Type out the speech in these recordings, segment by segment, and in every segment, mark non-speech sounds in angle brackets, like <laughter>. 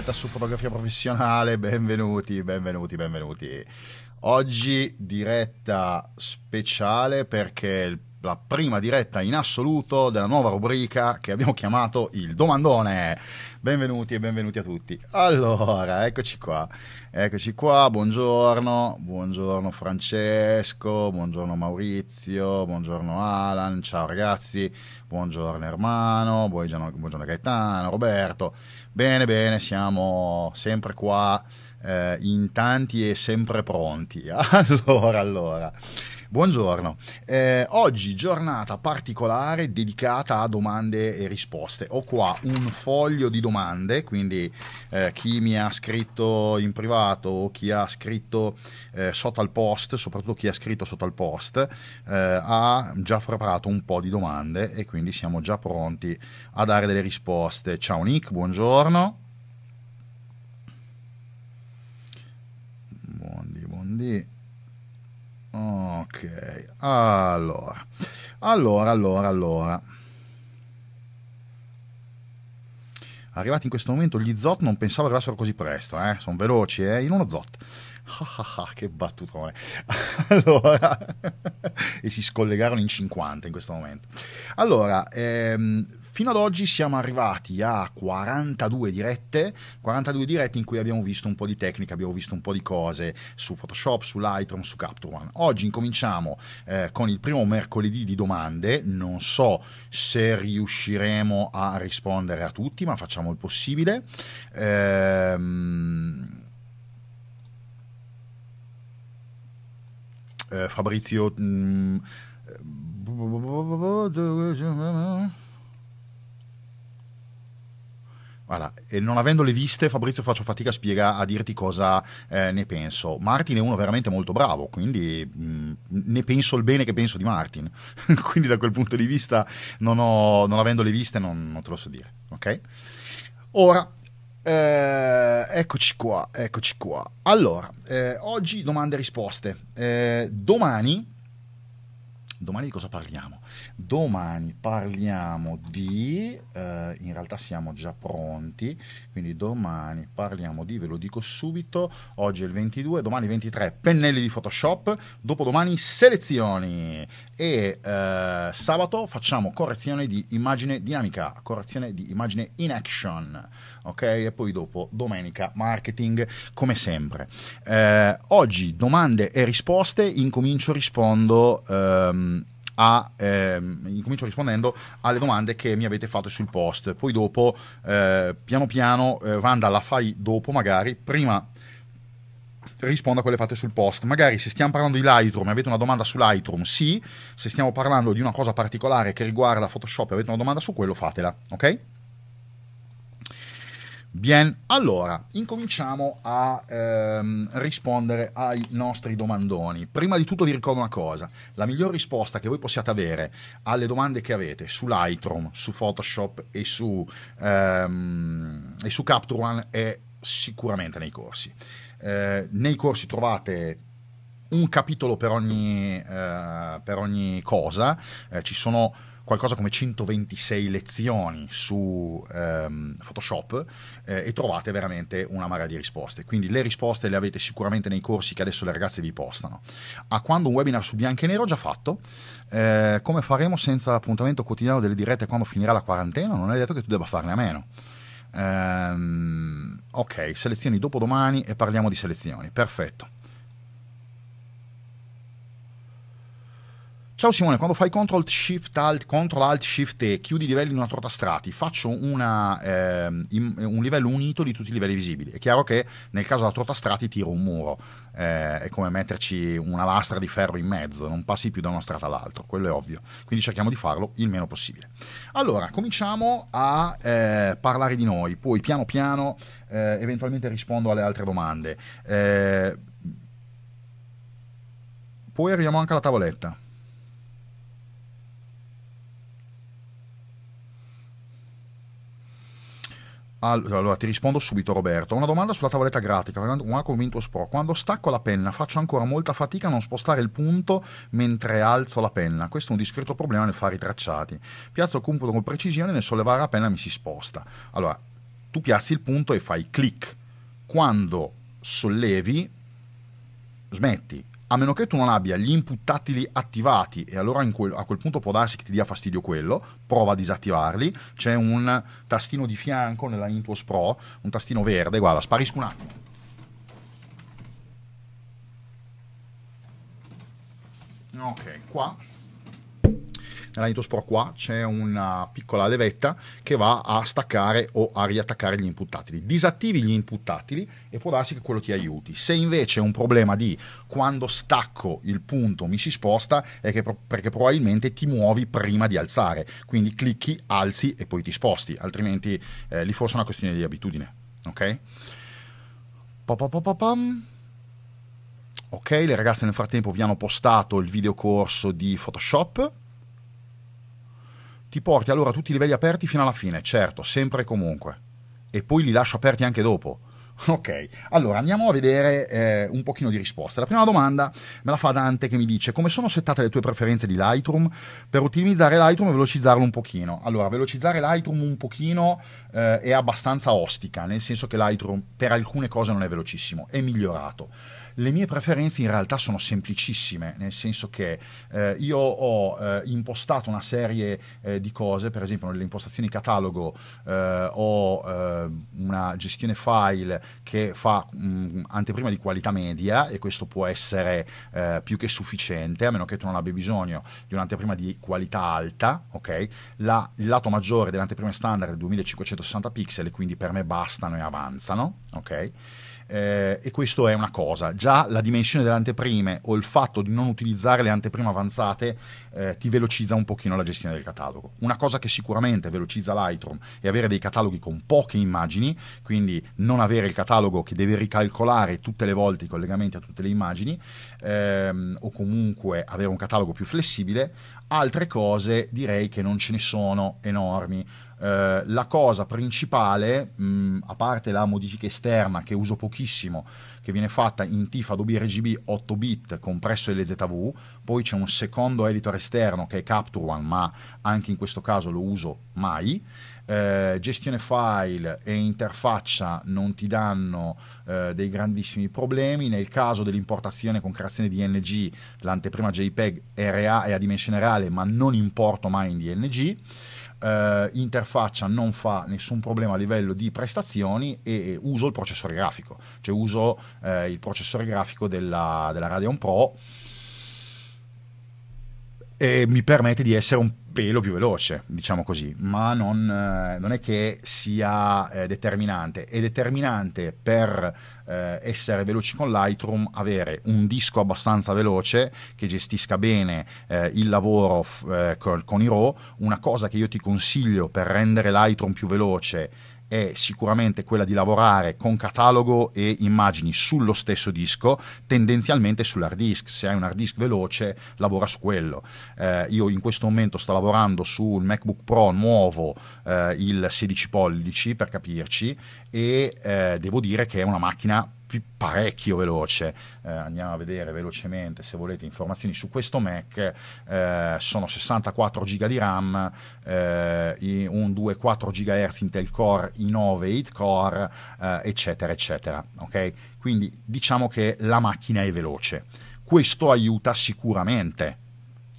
diretta su fotografia professionale, benvenuti, benvenuti, benvenuti. Oggi diretta speciale perché il la prima diretta in assoluto della nuova rubrica che abbiamo chiamato il domandone. Benvenuti e benvenuti a tutti. Allora, eccoci qua. Eccoci qua, buongiorno, buongiorno Francesco, buongiorno Maurizio, buongiorno Alan, ciao ragazzi, buongiorno Ermano, buongiorno Gaetano, Roberto, Bene, bene, siamo sempre qua eh, in tanti e sempre pronti. <laughs> Allora, allora. Buongiorno, eh, oggi giornata particolare dedicata a domande e risposte. Ho qua un foglio di domande, quindi eh, chi mi ha scritto in privato o chi ha scritto eh, sotto al post, soprattutto chi ha scritto sotto al post, eh, ha già preparato un po' di domande e quindi siamo già pronti a dare delle risposte. Ciao Nick, buongiorno. Buondì, buondì. Ok, allora, allora, allora, allora. Arrivati in questo momento gli Zot non pensavo arrivassero così presto, eh? sono veloci, eh? in uno Zot. Ah, ah, ah, che battutone. <laughs> allora, <laughs> e si scollegarono in 50 in questo momento. Allora, ehm, Fino ad oggi siamo arrivati a 42 dirette, 42 dirette in cui abbiamo visto un po' di tecnica, abbiamo visto un po' di cose su Photoshop, su Lightroom, su Capture One. Oggi incominciamo eh, con il primo mercoledì di domande, non so se riusciremo a rispondere a tutti, ma facciamo il possibile. Ehm... Eh, Fabrizio mh, mm, eh, Voilà. E non avendole viste, Fabrizio, faccio fatica a, spiega, a dirti cosa eh, ne penso. Martin è uno veramente molto bravo, quindi mh, mm, ne penso il bene che penso di Martin. <laughs> quindi da quel punto di vista, non, ho, non avendole viste, non, non, te lo so dire. Ok? Ora, eh, eccoci qua, eccoci qua. Allora, eh, oggi domande e risposte. Eh, domani, domani di cosa parliamo? Domani parliamo di, eh, in realtà siamo già pronti, quindi domani parliamo di, ve lo dico subito, oggi è il 22, domani 23 pennelli di Photoshop, dopodomani selezioni e eh, sabato facciamo correzione di immagine dinamica, correzione di immagine in action, ok? E poi dopo domenica marketing come sempre. Eh, oggi domande e risposte, incomincio rispondo... Ehm, a, ehm, incomincio rispondendo alle domande che mi avete fatto sul post. Poi dopo, eh, piano piano, eh, Vanda la fai dopo magari, prima rispondo a quelle fatte sul post. Magari se stiamo parlando di Lightroom e avete una domanda su Lightroom, sì. Se stiamo parlando di una cosa particolare che riguarda Photoshop e avete una domanda su quello, fatela, ok? Bien, allora, incominciamo a ehm, rispondere ai nostri domandoni. Prima di tutto vi ricordo una cosa, la miglior risposta che voi possiate avere alle domande che avete su Lightroom, su Photoshop e su, ehm, e su Capture One è sicuramente nei corsi. Eh, nei corsi trovate un capitolo per ogni, eh, per ogni cosa, eh, ci sono qualcosa come 126 lezioni su ehm, Photoshop eh, e trovate veramente una marea di risposte. Quindi le risposte le avete sicuramente nei corsi che adesso le ragazze vi postano. A quando un webinar su bianco e nero già fatto, eh, come faremo senza l'appuntamento quotidiano delle dirette quando finirà la quarantena? Non è detto che tu debba farne a meno. Um, ok, selezioni dopo domani e parliamo di selezioni. Perfetto. Ciao Simone, quando fai Ctrl Shift Alt, Ctrl Alt Shift E, chiudi i livelli in una torta strati, faccio una, eh, in, un livello unito di tutti i livelli visibili. È chiaro che nel caso della torta strati tiro un muro, eh, è come metterci una lastra di ferro in mezzo, non passi più da una strata all'altra, quello è ovvio. Quindi cerchiamo di farlo il meno possibile. Allora, cominciamo a eh, parlare di noi, poi piano piano eh, eventualmente rispondo alle altre domande. Eh, poi arriviamo anche alla tavoletta. Allora, ti rispondo subito Roberto. Una domanda sulla tavoletta grafica, una con Windows Pro. Quando stacco la penna faccio ancora molta fatica a non spostare il punto mentre alzo la penna. Questo è un discreto problema nel fare i tracciati. Piazzo il computo con precisione, nel sollevare la penna mi si sposta. Allora, tu piazzi il punto e fai clic. Quando sollevi, smetti a meno che tu non abbia gli input tattili attivati e allora quel, a quel punto può darsi che ti dia fastidio quello, prova a disattivarli, c'è un tastino di fianco nella Intuos Pro, un tastino verde, guarda, sparisco un attimo. Ok, qua nella Nitro qua c'è una piccola levetta che va a staccare o a riattaccare gli imputtatili. Disattivi gli imputtatili e può darsi che quello ti aiuti. Se invece è un problema di quando stacco il punto mi si sposta è che, perché probabilmente ti muovi prima di alzare, quindi clicchi, alzi e poi ti sposti, altrimenti eh, lì forse è una questione di abitudine, ok? Pa, pa, pa, Ok, le ragazze nel frattempo vi hanno postato il videocorso di Photoshop ti porti allora tutti i livelli aperti fino alla fine, certo, sempre e comunque. E poi li lascio aperti anche dopo. <laughs> Ok, allora andiamo a vedere eh, un pochino di risposte. La prima domanda me la fa Dante che mi dice come sono settate le tue preferenze di Lightroom per ottimizzare Lightroom e velocizzarlo un pochino. Allora, velocizzare Lightroom un pochino eh, è abbastanza ostica, nel senso che Lightroom per alcune cose non è velocissimo, è migliorato le mie preferenze in realtà sono semplicissime, nel senso che eh, io ho eh, impostato una serie eh, di cose, per esempio nelle impostazioni catalogo eh, ho eh, una gestione file che fa mh, mm, anteprima di qualità media e questo può essere eh, più che sufficiente, a meno che tu non abbia bisogno di un'anteprima di qualità alta, ok? La, il lato maggiore dell'anteprima standard è 2560 pixel, quindi per me bastano e avanzano, ok? eh, e questo è una cosa. Già la dimensione delle anteprime o il fatto di non utilizzare le anteprime avanzate eh, ti velocizza un pochino la gestione del catalogo. Una cosa che sicuramente velocizza Lightroom è avere dei cataloghi con poche immagini, quindi non avere il catalogo che deve ricalcolare tutte le volte i collegamenti a tutte le immagini, ehm, o comunque avere un catalogo più flessibile. Altre cose direi che non ce ne sono enormi. Eh, la cosa principale, mh, mm, a parte la modifica esterna che uso pochissimo, che viene fatta in TIF Adobe RGB 8 bit compresso LZW, poi c'è un secondo editor esterno che è Capture One, ma anche in questo caso lo uso mai. Eh, gestione file e interfaccia non ti danno eh, dei grandissimi problemi. Nel caso dell'importazione con creazione di DNG, l'anteprima JPEG RA è a dimensione reale, ma non importo mai in DNG eh, interfaccia non fa nessun problema a livello di prestazioni e uso il processore grafico, cioè uso eh, il processore grafico della, della Radeon Pro e mi permette di essere un pelo più veloce, diciamo così, ma non, eh, non è che sia eh, determinante. È determinante per eh, essere veloci con Lightroom avere un disco abbastanza veloce che gestisca bene eh, il lavoro f- eh, con, con i RAW. Una cosa che io ti consiglio per rendere Lightroom più veloce è sicuramente quella di lavorare con catalogo e immagini sullo stesso disco, tendenzialmente sull'hard disk. Se hai un hard disk veloce, lavora su quello. Eh, io in questo momento sto lavorando sul MacBook Pro nuovo, eh, il 16 pollici per capirci, e eh, devo dire che è una macchina parecchio veloce. Eh, andiamo a vedere velocemente se volete informazioni su questo Mac. Eh, sono 64 GB di RAM, eh, un 2,4 GHz Intel Core, i 9, 8 core, eh, eccetera, eccetera. Okay? Quindi diciamo che la macchina è veloce. Questo aiuta sicuramente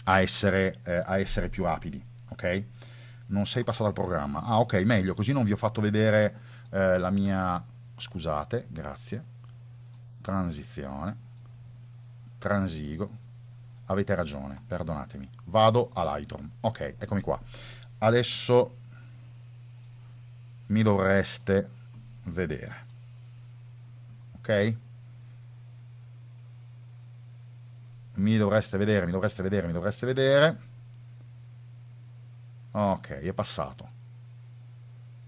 a essere, eh, a essere più rapidi. Ok? Non sei passato al programma. Ah, ok, meglio, così non vi ho fatto vedere eh, la mia. Scusate, grazie transizione, transigo, avete ragione, perdonatemi, vado a Lightroom, ok, eccomi qua, adesso mi dovreste vedere, ok? Mi dovreste vedere, mi dovreste vedere, mi dovreste vedere, ok, è passato,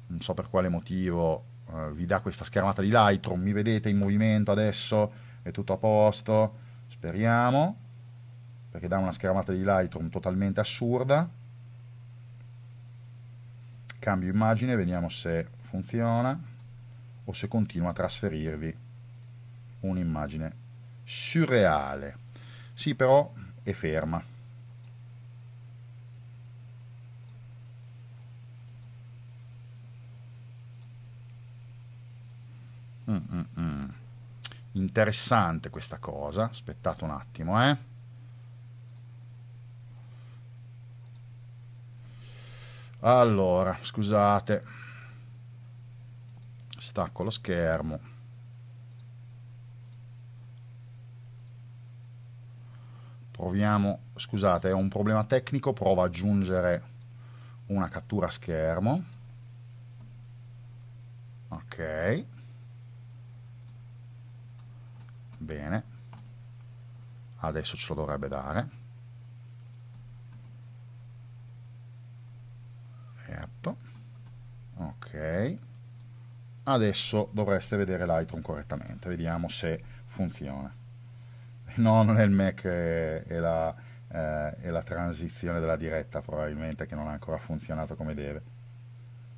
non so per quale motivo eh, vi dà questa schermata di Lightroom, mi vedete in movimento adesso, è tutto a posto, speriamo, perché dà una schermata di Lightroom totalmente assurda, cambio immagine, vediamo se funziona o se continua a trasferirvi un'immagine surreale, sì però è ferma. Mm, mm, mm, Interessante questa cosa. Aspettate un attimo, eh. Allora, scusate. Stacco lo schermo. Proviamo, scusate, ho un problema tecnico, provo ad aggiungere una cattura schermo. Ok bene adesso ce lo dovrebbe dare certo. ok adesso dovreste vedere Lightroom correttamente vediamo se funziona no non è il Mac è, è la, eh, è la transizione della diretta probabilmente che non ha ancora funzionato come deve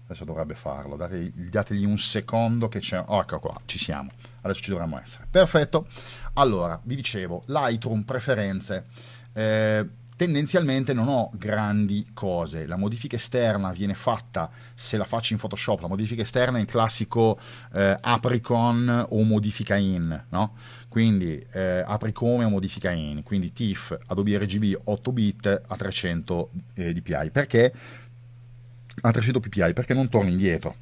Adesso dovrebbe farlo. Dategli, dategli un secondo che c'è. Oh, ecco qua, ci siamo. Adesso ci dovremmo essere. Perfetto. Allora, vi dicevo, Lightroom preferenze. Eh, tendenzialmente non ho grandi cose. La modifica esterna viene fatta se la faccio in Photoshop. La modifica esterna è il classico eh, apricon o modifica in, no? Quindi eh, apri come o modifica in. Quindi TIFF Adobe RGB 8 bit a 300 eh, dpi. Perché? a 300 ppi perché non torna indietro.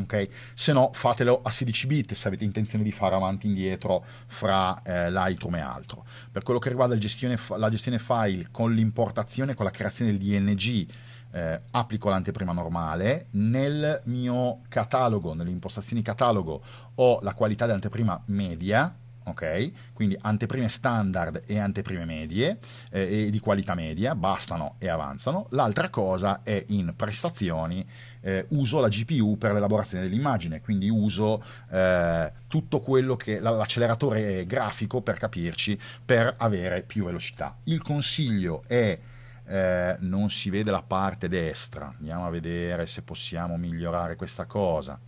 Ok? Se no, fatelo a 16 bit se avete intenzione di fare avanti e indietro fra eh, Lightroom e altro. Per quello che riguarda gestione la gestione file con l'importazione, con la creazione del DNG, eh, applico l'anteprima normale. Nel mio catalogo, nelle impostazioni catalogo, ho la qualità dell'anteprima media ok? Quindi anteprime standard e anteprime medie eh, e di qualità media, bastano e avanzano. L'altra cosa è in prestazioni, eh, uso la GPU per l'elaborazione dell'immagine, quindi uso eh, tutto quello che l'acceleratore grafico per capirci per avere più velocità. Il consiglio è eh, non si vede la parte destra. Andiamo a vedere se possiamo migliorare questa cosa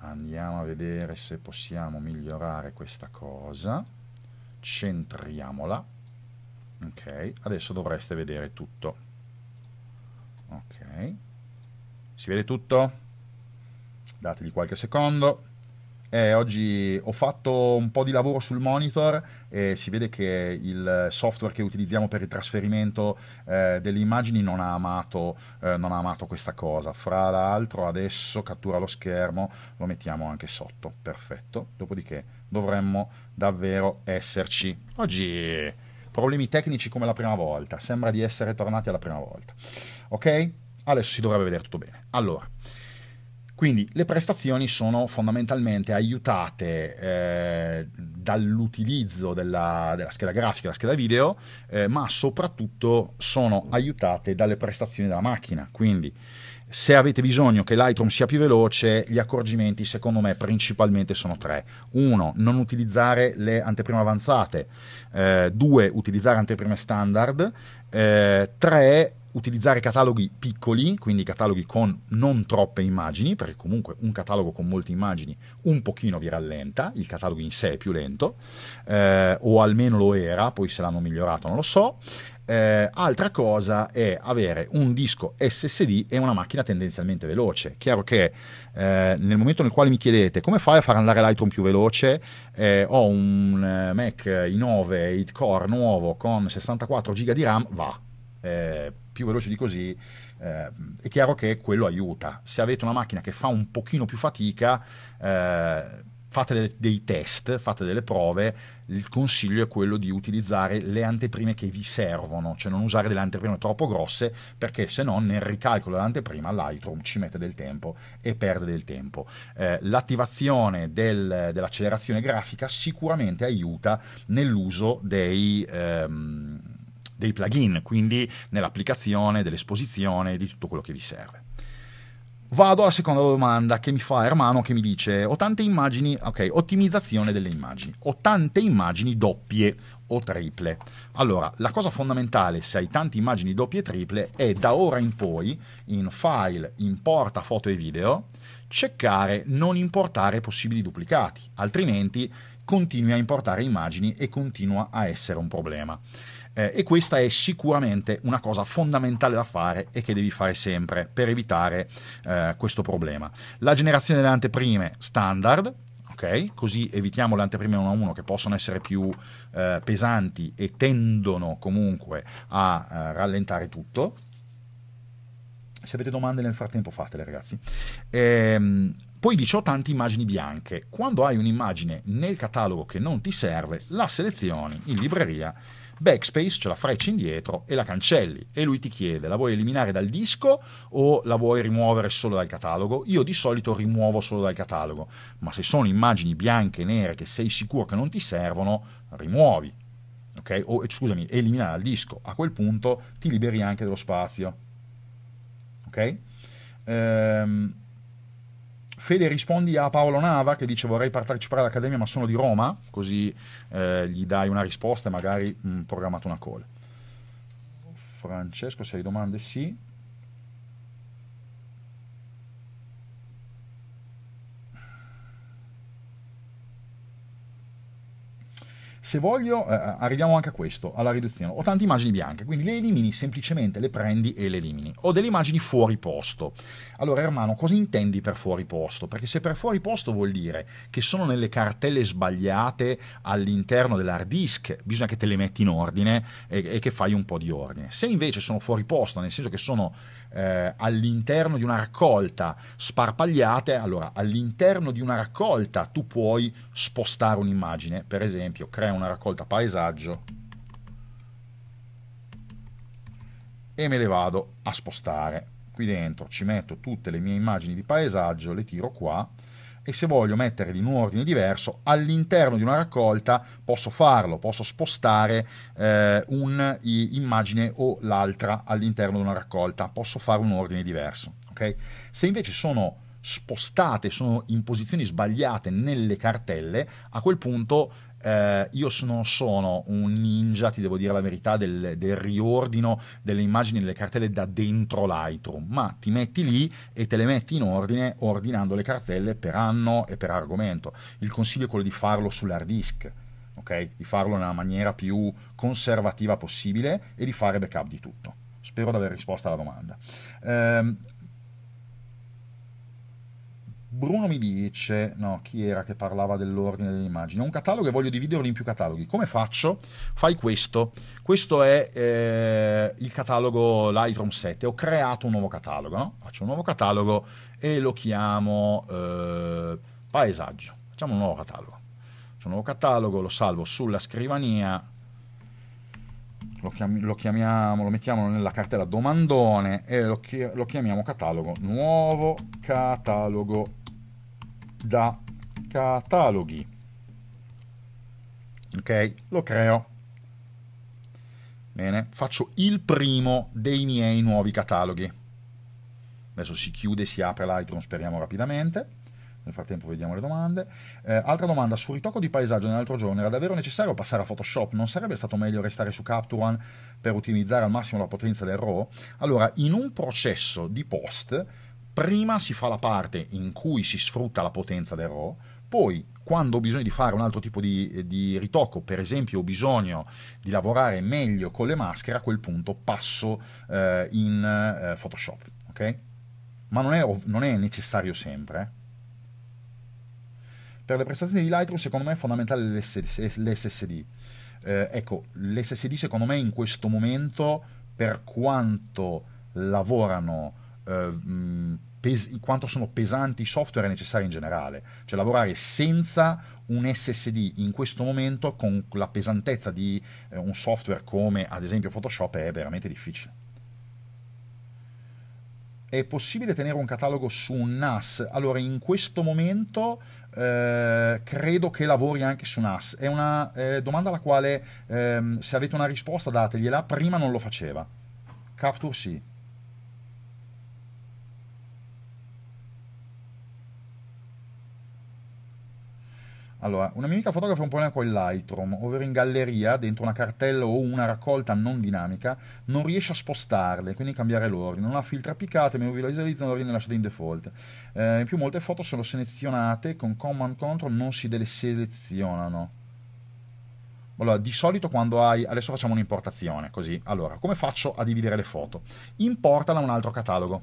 andiamo a vedere se possiamo migliorare questa cosa centriamola ok adesso dovreste vedere tutto ok si vede tutto dategli qualche secondo eh, oggi ho fatto un po' di lavoro sul monitor e si vede che il software che utilizziamo per il trasferimento eh, delle immagini non ha, amato, eh, non ha amato questa cosa. Fra l'altro adesso cattura lo schermo, lo mettiamo anche sotto, perfetto. Dopodiché dovremmo davvero esserci. Oggi problemi tecnici come la prima volta, sembra di essere tornati alla prima volta. Ok? Adesso si dovrebbe vedere tutto bene. Allora, quindi le prestazioni sono fondamentalmente aiutate eh, dall'utilizzo della, della, scheda grafica, della scheda video, eh, ma soprattutto sono aiutate dalle prestazioni della macchina. Quindi se avete bisogno che Lightroom sia più veloce, gli accorgimenti secondo me principalmente sono tre. Uno, non utilizzare le anteprime avanzate. Eh, due, utilizzare anteprime standard. Eh, tre, utilizzare cataloghi piccoli, quindi cataloghi con non troppe immagini, perché comunque un catalogo con molte immagini un pochino vi rallenta, il catalogo in sé è più lento, eh, o almeno lo era, poi se l'hanno migliorato non lo so. Eh, altra cosa è avere un disco SSD e una macchina tendenzialmente veloce. Chiaro che eh, nel momento nel quale mi chiedete come fai a far andare Lightroom più veloce, eh, ho un eh, Mac i9 8 core nuovo con 64 GB di RAM, va eh, più veloci di così, eh, è chiaro che quello aiuta. Se avete una macchina che fa un pochino più fatica, eh, fate dei, dei test, fate delle prove, il consiglio è quello di utilizzare le anteprime che vi servono, cioè non usare delle anteprime troppo grosse perché se no nel ricalcolo dell'anteprima Lightroom ci mette del tempo e perde del tempo. Eh, l'attivazione del, dell'accelerazione grafica sicuramente aiuta nell'uso dei... Ehm, dei plugin, quindi nell'applicazione, dell'esposizione, di tutto quello che vi serve. Vado alla seconda domanda che mi fa Ermano che mi dice ho tante immagini, ok, ottimizzazione delle immagini, ho tante immagini doppie o triple. Allora, la cosa fondamentale se hai tante immagini doppie e triple è da ora in poi in file, importa foto e video, cercare non importare possibili duplicati, altrimenti continui a importare immagini e continua a essere un problema. Eh, e questa è sicuramente una cosa fondamentale da fare e che devi fare sempre per evitare eh, questo problema. La generazione delle anteprime standard, ok? Così evitiamo le anteprime 1 a 1 che possono essere più eh, pesanti e tendono comunque a eh, rallentare tutto. Se avete domande nel frattempo fatele ragazzi. Ehm, poi dice ho tante immagini bianche. Quando hai un'immagine nel catalogo che non ti serve, la selezioni in libreria backspace, cioè la freccia indietro e la cancelli e lui ti chiede la vuoi eliminare dal disco o la vuoi rimuovere solo dal catalogo? Io di solito rimuovo solo dal catalogo, ma se sono immagini bianche e nere che sei sicuro che non ti servono, rimuovi, ok? O eh, scusami, elimina dal disco, a quel punto ti liberi anche dello spazio, ok? Ehm Fede rispondi a Paolo Nava che dice vorrei partecipare all'Accademia ma sono di Roma, così eh, gli dai una risposta e magari mh, mm, programmate una call. Francesco, se hai domande sì. Se voglio, eh, eh, arriviamo anche a questo, alla riduzione. Ho tante immagini bianche, quindi le elimini semplicemente, le prendi e le elimini. Ho delle immagini fuori posto allora Ermano, cosa intendi per fuori posto? Perché se per fuori posto vuol dire che sono nelle cartelle sbagliate all'interno dell'hard disk, bisogna che te le metti in ordine e, e, che fai un po' di ordine. Se invece sono fuori posto, nel senso che sono eh, all'interno di una raccolta sparpagliate, allora all'interno di una raccolta tu puoi spostare un'immagine, per esempio crea una raccolta paesaggio e me le vado a spostare qui dentro ci metto tutte le mie immagini di paesaggio, le tiro qua e se voglio metterli in un ordine diverso all'interno di una raccolta posso farlo, posso spostare eh, un'immagine o l'altra all'interno di una raccolta, posso fare un ordine diverso. Okay? Se invece sono spostate, sono in posizioni sbagliate nelle cartelle, a quel punto eh, io non sono un ninja, ti devo dire la verità, del, del, riordino delle immagini delle cartelle da dentro Lightroom, ma ti metti lì e te le metti in ordine ordinando le cartelle per anno e per argomento. Il consiglio è quello di farlo sull'hard disk, okay? di farlo nella maniera più conservativa possibile e di fare backup di tutto. Spero di aver risposto alla domanda. Eh, Bruno mi dice, no, chi era che parlava dell'ordine delle immagini? Ho un catalogo e voglio dividerlo in più cataloghi. Come faccio? Fai questo. Questo è eh, il catalogo Lightroom 7. Ho creato un nuovo catalogo, no? Faccio un nuovo catalogo e lo chiamo eh, paesaggio. Facciamo un nuovo catalogo. Faccio un nuovo catalogo, lo salvo sulla scrivania. Lo, chiam lo chiamiamo, lo mettiamo nella cartella domandone e lo, chi lo chiamiamo catalogo nuovo catalogo da cataloghi. Ok, lo creo. Bene, faccio il primo dei miei nuovi cataloghi. Adesso si chiude, si apre Lightroom, speriamo rapidamente. Nel frattempo vediamo le domande. Eh, altra domanda, sul ritocco di paesaggio nell'altro giorno era davvero necessario passare a Photoshop? Non sarebbe stato meglio restare su Capture One per ottimizzare al massimo la potenza del RAW? Allora, in un processo di post prima si fa la parte in cui si sfrutta la potenza del RAW, poi quando ho bisogno di fare un altro tipo di, eh, di, ritocco, per esempio ho bisogno di lavorare meglio con le maschere, a quel punto passo eh, in eh, Photoshop, ok? Ma non è, non è necessario sempre. Eh. Per le prestazioni di Lightroom secondo me è fondamentale l'SSD. Eh, ecco, l'SSD secondo me in questo momento, per quanto lavorano eh, mh, pes- quanto sono pesanti i software necessari in generale, cioè lavorare senza un SSD in questo momento con la pesantezza di eh, un software come ad esempio Photoshop è veramente difficile. È possibile tenere un catalogo su un NAS? Allora, in questo momento eh, credo che lavori anche su NAS. È una eh, domanda alla quale, ehm, se avete una risposta, dategliela. Prima non lo faceva. Capture sì, Allora, una mimica fotografa fotografa un problema con il Lightroom, ovvero in galleria, dentro una cartella o una raccolta non dinamica, non riesce a spostarle, quindi cambiare l'ordine, non ha filtri appiccati, meno visualizzano l'ordine lasciato in default. Eh, in più molte foto sono selezionate, con Command Control non si deselezionano. Allora, di solito quando hai... Adesso facciamo un'importazione, così. Allora, come faccio a dividere le foto? Importala a un altro catalogo.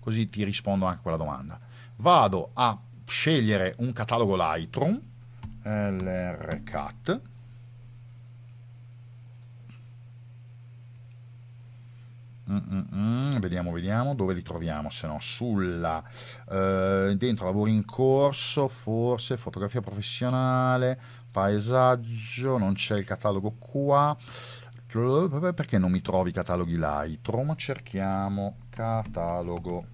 Così ti rispondo anche a quella domanda. Vado a scegliere un catalogo Lightroom, LRCAT, mm, mm -mm, vediamo, vediamo dove li troviamo. Se no, sulla eh, dentro lavori in corso, forse fotografia professionale, paesaggio. Non c'è il catalogo qua. Perché non mi trovi i cataloghi Lightroom? Cerchiamo catalogo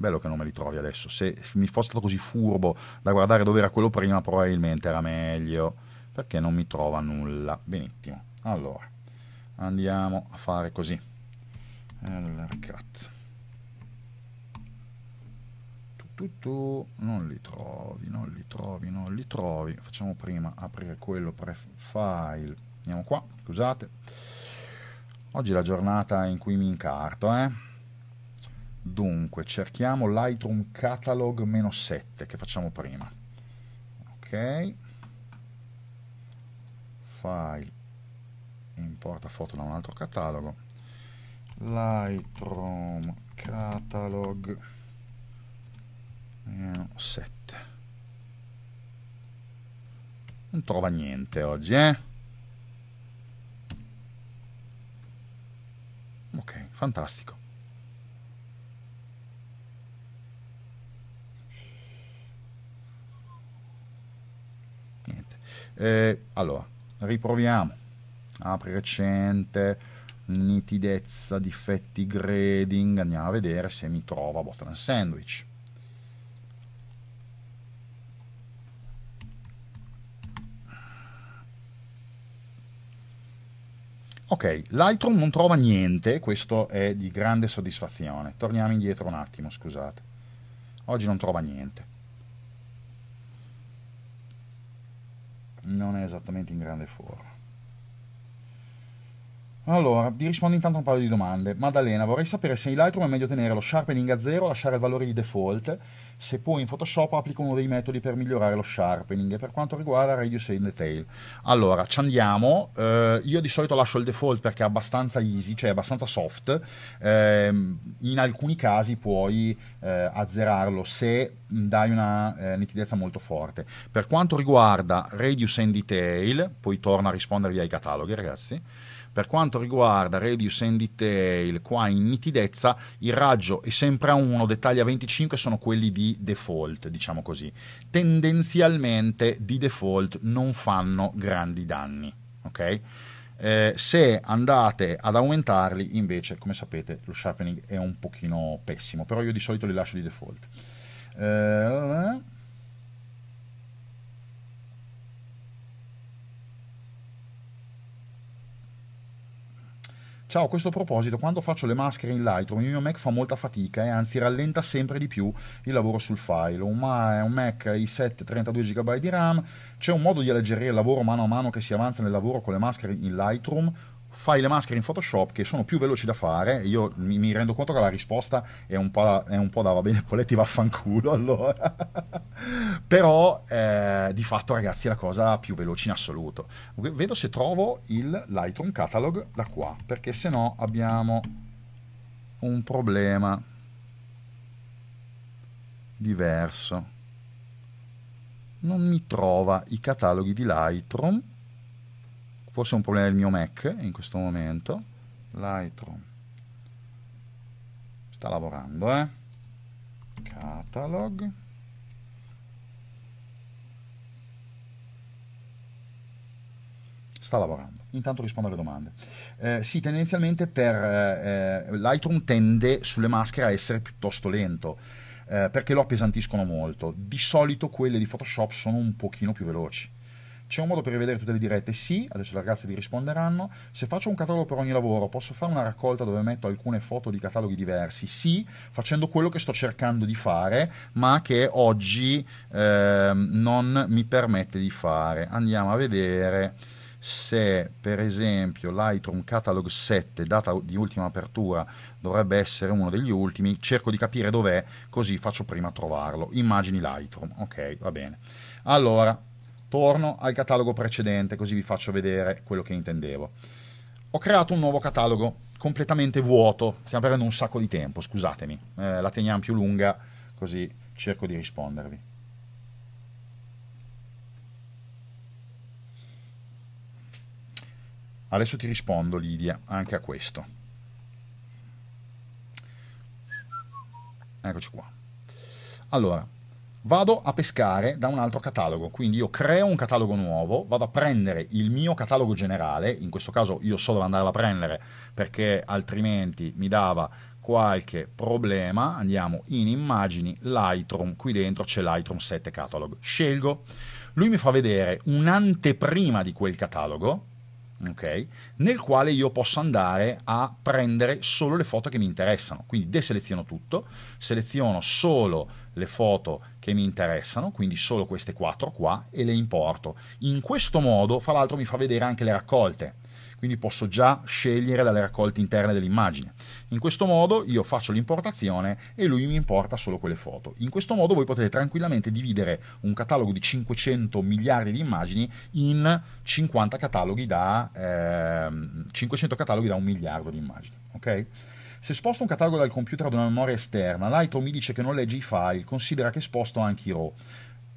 Bello che non me li trovi adesso. Se mi fosse stato così furbo da guardare dove era quello prima, probabilmente era meglio. Perché non mi trova nulla. Benissimo. Allora, andiamo a fare così. Allora, cut. Tu, tu, non li trovi, non li trovi, non li trovi. Facciamo prima aprire quello file. Andiamo qua, scusate. Oggi è la giornata in cui mi incarto, eh Dunque, cerchiamo Lightroom Catalog meno 7 che facciamo prima. Ok. File. Importa foto da un altro catalogo. Lightroom Catalog meno 7. Non trova niente oggi, eh? Ok, fantastico. Eh, allora, riproviamo. Apri recente, nitidezza, difetti grading. Andiamo a vedere se mi trova Botland Sandwich. Ok, Lightroom non trova niente, questo è di grande soddisfazione. Torniamo indietro un attimo, scusate. Oggi non trova niente. non è esattamente in grande forma allora, vi rispondo intanto a un paio di domande. Maddalena, vorrei sapere se in Lightroom è meglio tenere lo sharpening a zero o lasciare il valore di default, se poi in Photoshop applico uno dei metodi per migliorare lo sharpening, per quanto riguarda radius in Detail. Allora, ci andiamo. Eh, io di solito lascio il default perché è abbastanza easy, cioè abbastanza soft. Eh, in alcuni casi puoi eh, azzerarlo se dai una eh, nitidezza molto forte. Per quanto riguarda radius and Detail, poi torno a rispondervi ai cataloghi, ragazzi. Per quanto riguarda Radius and Detail, qua in nitidezza il raggio è sempre a 1, dettagli a 25 sono quelli di default, diciamo così. Tendenzialmente di default non fanno grandi danni, ok? Eh, se andate ad aumentarli, invece, come sapete, lo sharpening è un pochino pessimo, però io di solito li lascio di default. Eh, Ciao, a questo proposito, quando faccio le maschere in Lightroom, il mio Mac fa molta fatica e eh, anzi rallenta sempre di più il lavoro sul file. Ma è un Mac i7 32 GB di RAM, c'è un modo di alleggerire il lavoro mano a mano che si avanza nel lavoro con le maschere in Lightroom fai le maschere in Photoshop che sono più veloci da fare. Io mi, mi rendo conto che la risposta è un po', da, è un po da va bene, Poletti vaffanculo <laughs> allora. Però eh, di fatto, ragazzi, è la cosa più veloce in assoluto. Vedo se trovo il Lightroom Catalog da qua, perché se no abbiamo un problema diverso. Non mi trova i cataloghi di Lightroom forse è un problema del mio Mac in questo momento Lightroom sta lavorando eh catalog sta lavorando intanto rispondo alle domande eh, sì tendenzialmente per eh, eh, Lightroom tende sulle maschere a essere piuttosto lento eh, perché lo appesantiscono molto di solito quelle di Photoshop sono un pochino più veloci c'è un modo per rivedere tutte le dirette? Sì, adesso le ragazze vi risponderanno. Se faccio un catalogo per ogni lavoro, posso fare una raccolta dove metto alcune foto di cataloghi diversi? Sì, facendo quello che sto cercando di fare, ma che oggi eh, non mi permette di fare. Andiamo a vedere se per esempio Lightroom Catalog 7, data di ultima apertura, dovrebbe essere uno degli ultimi, cerco di capire dov'è, così faccio prima a trovarlo. Immagini Lightroom, ok, va bene. Allora, Torno al catalogo precedente così vi faccio vedere quello che intendevo. Ho creato un nuovo catalogo completamente vuoto, stiamo perdendo un sacco di tempo, scusatemi, eh, la teniamo più lunga così cerco di rispondervi. Adesso ti rispondo Lidia anche a questo. Eccoci qua. Allora, vado a pescare da un altro catalogo, quindi io creo un catalogo nuovo, vado a prendere il mio catalogo generale, in questo caso io so dove andarlo a prendere perché altrimenti mi dava qualche problema, andiamo in immagini, Lightroom, qui dentro c'è Lightroom 7 Catalog, scelgo, lui mi fa vedere un'anteprima di quel catalogo, okay, nel quale io posso andare a prendere solo le foto che mi interessano. Quindi deseleziono tutto, seleziono solo le foto che mi interessano, quindi solo queste quattro qua, e le importo. In questo modo, fra l'altro, mi fa vedere anche le raccolte quindi posso già scegliere dalle raccolte interne dell'immagine. In questo modo io faccio l'importazione e lui mi importa solo quelle foto. In questo modo voi potete tranquillamente dividere un catalogo di 500 miliardi di immagini in 50 cataloghi da, eh, 500 cataloghi da un miliardo di immagini. Okay? Se sposto un catalogo dal computer ad una memoria esterna, Lightroom mi dice che non legge i file, considera che sposto anche i RAW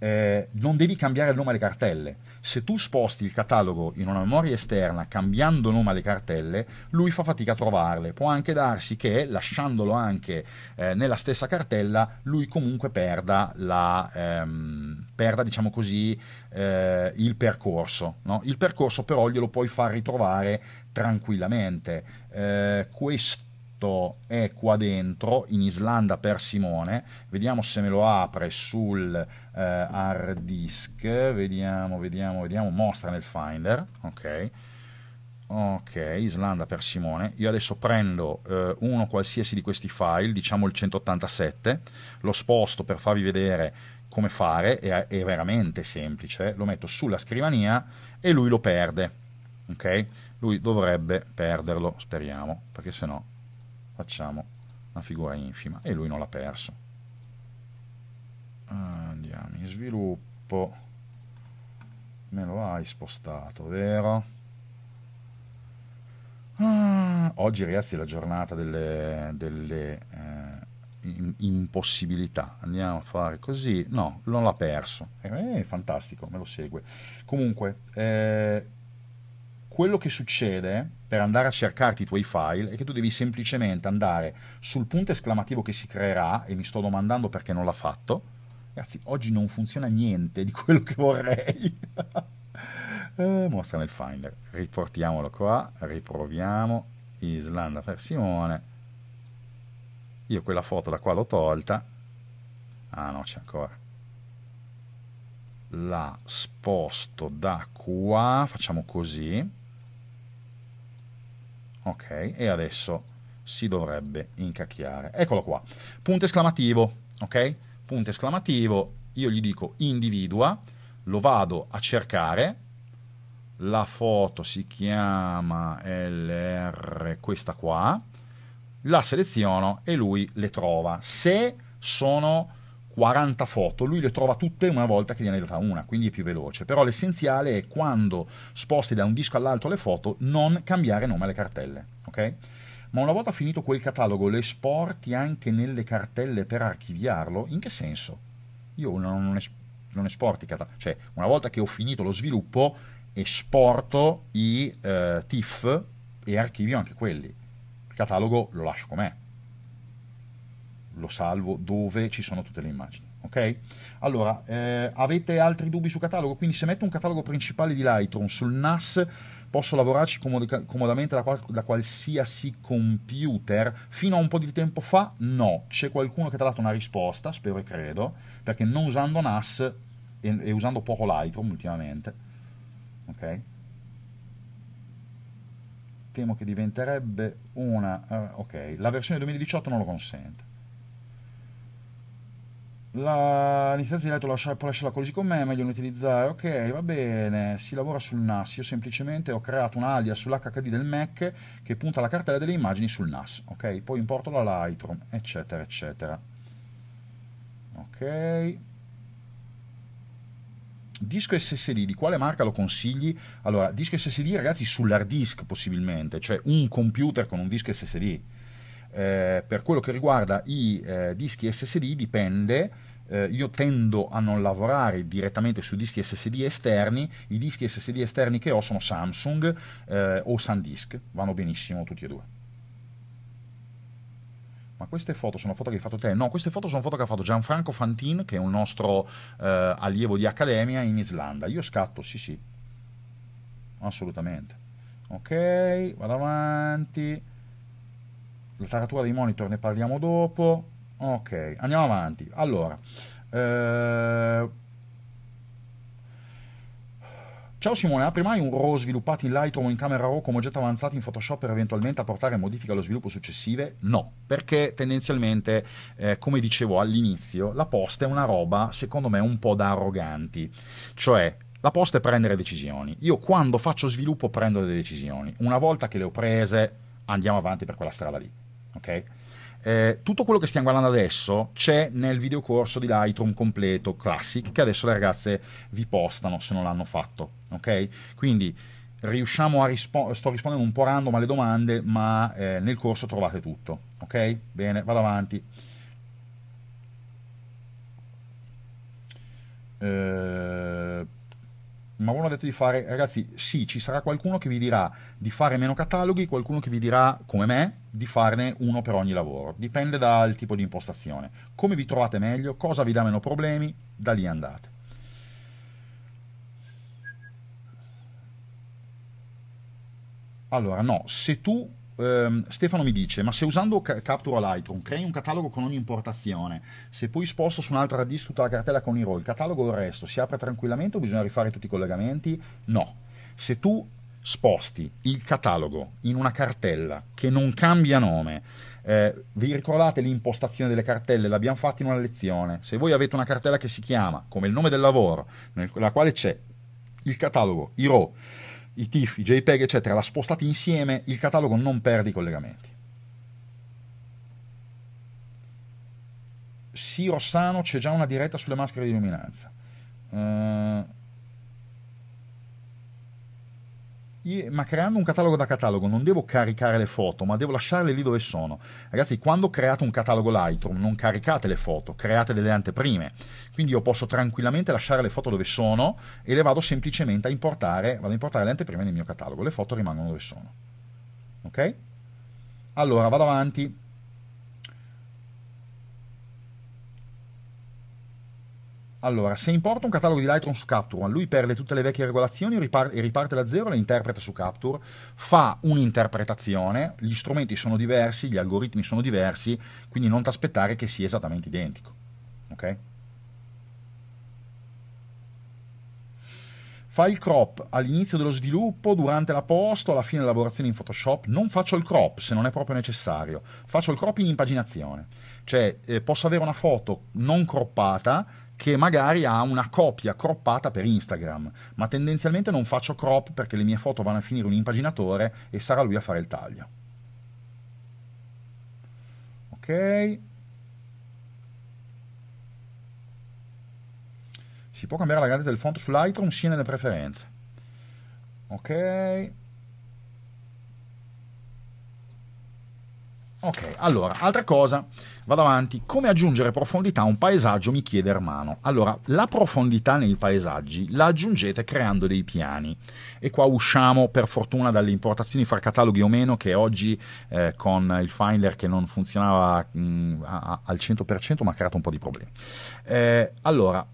eh, non devi cambiare il nome alle cartelle. Se tu sposti il catalogo in una memoria esterna cambiando nome alle cartelle, lui fa fatica a trovarle. Può anche darsi che, lasciandolo anche eh, nella stessa cartella, lui comunque perda, la, ehm, perda diciamo così, eh, il percorso. No? Il percorso però glielo puoi far ritrovare tranquillamente. Eh, questo questo è qua dentro, in Islanda per Simone, vediamo se me lo apre sul eh, hard disk, vediamo, vediamo, vediamo, mostra nel Finder, ok, ok, Islanda per Simone, io adesso prendo eh, uno qualsiasi di questi file, diciamo il 187, lo sposto per farvi vedere come fare, è, è veramente semplice, lo metto sulla scrivania e lui lo perde, ok? lui dovrebbe perderlo, speriamo, perché se no facciamo una figura infima e lui non l'ha perso andiamo in sviluppo me lo hai spostato vero? Ah, oggi ragazzi è la giornata delle, delle eh, impossibilità andiamo a fare così no, non l'ha perso eh, fantastico, me lo segue comunque eh, quello che succede per andare a cercarti i tuoi file è che tu devi semplicemente andare sul punto esclamativo che si creerà, e mi sto domandando perché non l'ha fatto, ragazzi, oggi non funziona niente di quello che vorrei. <laughs> eh, mostra nel Finder, riportiamolo qua, riproviamo, Islanda per Simone, io quella foto da qua l'ho tolta, ah no c'è ancora, la sposto da qua, facciamo così, ok? E adesso si dovrebbe incacchiare. Eccolo qua, punto esclamativo, ok? Punto esclamativo, io gli dico individua, lo vado a cercare, la foto si chiama LR, questa qua, la seleziono e lui le trova. Se sono 40 foto, lui le trova tutte una volta che gliene dà una, quindi è più veloce. Però l'essenziale è quando sposti da un disco all'altro le foto, non cambiare nome alle cartelle, ok? Ma una volta finito quel catalogo, le esporti anche nelle cartelle per archiviarlo? In che senso? Io non, es- non esporti, cata- cioè una volta che ho finito lo sviluppo, esporto i eh, TIFF e archivio anche quelli. Il catalogo lo lascio com'è lo salvo dove ci sono tutte le immagini. Ok? Allora, eh, avete altri dubbi su catalogo? Quindi se metto un catalogo principale di Lightroom sul NAS posso lavorarci comod- comodamente da, qual- da, qualsiasi computer? Fino a un po' di tempo fa no, c'è qualcuno che ti ha dato una risposta, spero e credo, perché non usando NAS e, e usando poco Lightroom ultimamente, ok? Temo che diventerebbe una... Uh, ok, la versione 2018 non lo consente. La licenza di letto lascia, può lasciarla così con me, è meglio non utilizzare. Ok, va bene, si lavora sul NAS. Io semplicemente ho creato un alias sull'HD del Mac che punta la cartella delle immagini sul NAS. Ok, poi importo la Lightroom, eccetera, eccetera. Ok. Disco SSD, di quale marca lo consigli? Allora, disco SSD, ragazzi, sull'hard disk possibilmente, cioè un computer con un disco SSD eh, per quello che riguarda i eh, dischi SSD dipende eh, io tendo a non lavorare direttamente su dischi SSD esterni, i dischi SSD esterni che ho sono Samsung eh, o SanDisk, vanno benissimo tutti e due. Ma queste foto sono foto che hai fatto te? No, queste foto sono foto che ha fatto Gianfranco Fantin, che è un nostro eh, allievo di accademia in Islanda. Io scatto, sì sì, assolutamente. Ok, vado avanti la taratura dei monitor ne parliamo dopo, ok, andiamo avanti, allora, eh... Ciao Simone, apri mai un RAW sviluppato in Lightroom o in camera RAW come oggetto avanzato in Photoshop per eventualmente apportare modifiche allo sviluppo successive? No, perché tendenzialmente, eh, come dicevo all'inizio, la posta è una roba, secondo me, un po' da arroganti. Cioè, la posta è prendere decisioni. Io quando faccio sviluppo prendo delle decisioni. Una volta che le ho prese, andiamo avanti per quella strada lì Okay? Eh, tutto quello che stiamo guardando adesso c'è nel videocorso di Lightroom completo Classic che adesso le ragazze vi postano se non l'hanno fatto. Okay? Quindi riusciamo a rispondere, sto rispondendo un po' random alle domande, ma eh, nel corso trovate tutto. Ok? Bene, vado avanti. Eh, ma uno ha detto di fare, ragazzi, sì, ci sarà qualcuno che vi dirà di fare meno cataloghi, qualcuno che vi dirà, come me, di farne uno per ogni lavoro, dipende dal tipo di impostazione. Come vi trovate meglio, cosa vi dà meno problemi, da lì andate. Allora, no, se tu Um, Stefano mi dice, ma se usando Capture Lightroom crei un catalogo con ogni importazione, se poi sposto su un'altra hard disk tutta la cartella con i roll, il catalogo e il resto si apre tranquillamente o bisogna rifare tutti i collegamenti? No. Se tu sposti il catalogo in una cartella che non cambia nome, eh, vi ricordate l'impostazione delle cartelle? L'abbiamo fatta in una lezione. Se voi avete una cartella che si chiama come il nome del lavoro, nella quale c'è il catalogo, i RAW, i TIFF, i JPEG, eccetera, la spostate insieme, il catalogo non perde i collegamenti. Sì, Rossano, c'è già una diretta sulle maschere di luminanza. Uh, io, ma creando un catalogo da catalogo non devo caricare le foto, ma devo lasciarle lì dove sono. Ragazzi, quando create un catalogo Lightroom non caricate le foto, create delle anteprime. Quindi io posso tranquillamente lasciare le foto dove sono e le vado semplicemente a importare, vado a importare le anteprime nel mio catalogo, le foto rimangono dove sono. Ok? Allora, vado avanti. Allora, se importa un catalogo di Lightroom su Capture, lui perde tutte le vecchie regolazioni ripar- e riparte da zero, le interpreta su Capture, fa un'interpretazione, gli strumenti sono diversi, gli algoritmi sono diversi, quindi non ti aspettare che sia esattamente identico. Ok? Fa il crop all'inizio dello sviluppo, durante la post alla fine della lavorazione in Photoshop. Non faccio il crop se non è proprio necessario. Faccio il crop in impaginazione. Cioè, eh, posso avere una foto non croppata che magari ha una copia croppata per Instagram, ma tendenzialmente non faccio crop perché le mie foto vanno a finire un impaginatore e sarà lui a fare il taglio. Ok. Si può cambiare la grandezza del font su Lightroom sia nelle preferenze. Ok. Ok, allora, altra cosa, vado avanti. Come aggiungere profondità a un paesaggio, mi chiede Ermano. Allora, la profondità nei paesaggi la aggiungete creando dei piani. E qua usciamo, per fortuna, dalle importazioni fra cataloghi o meno, che oggi eh, con il Finder che non funzionava mh, mm, a, al 100% mi ha creato un po' di problemi. Eh, allora,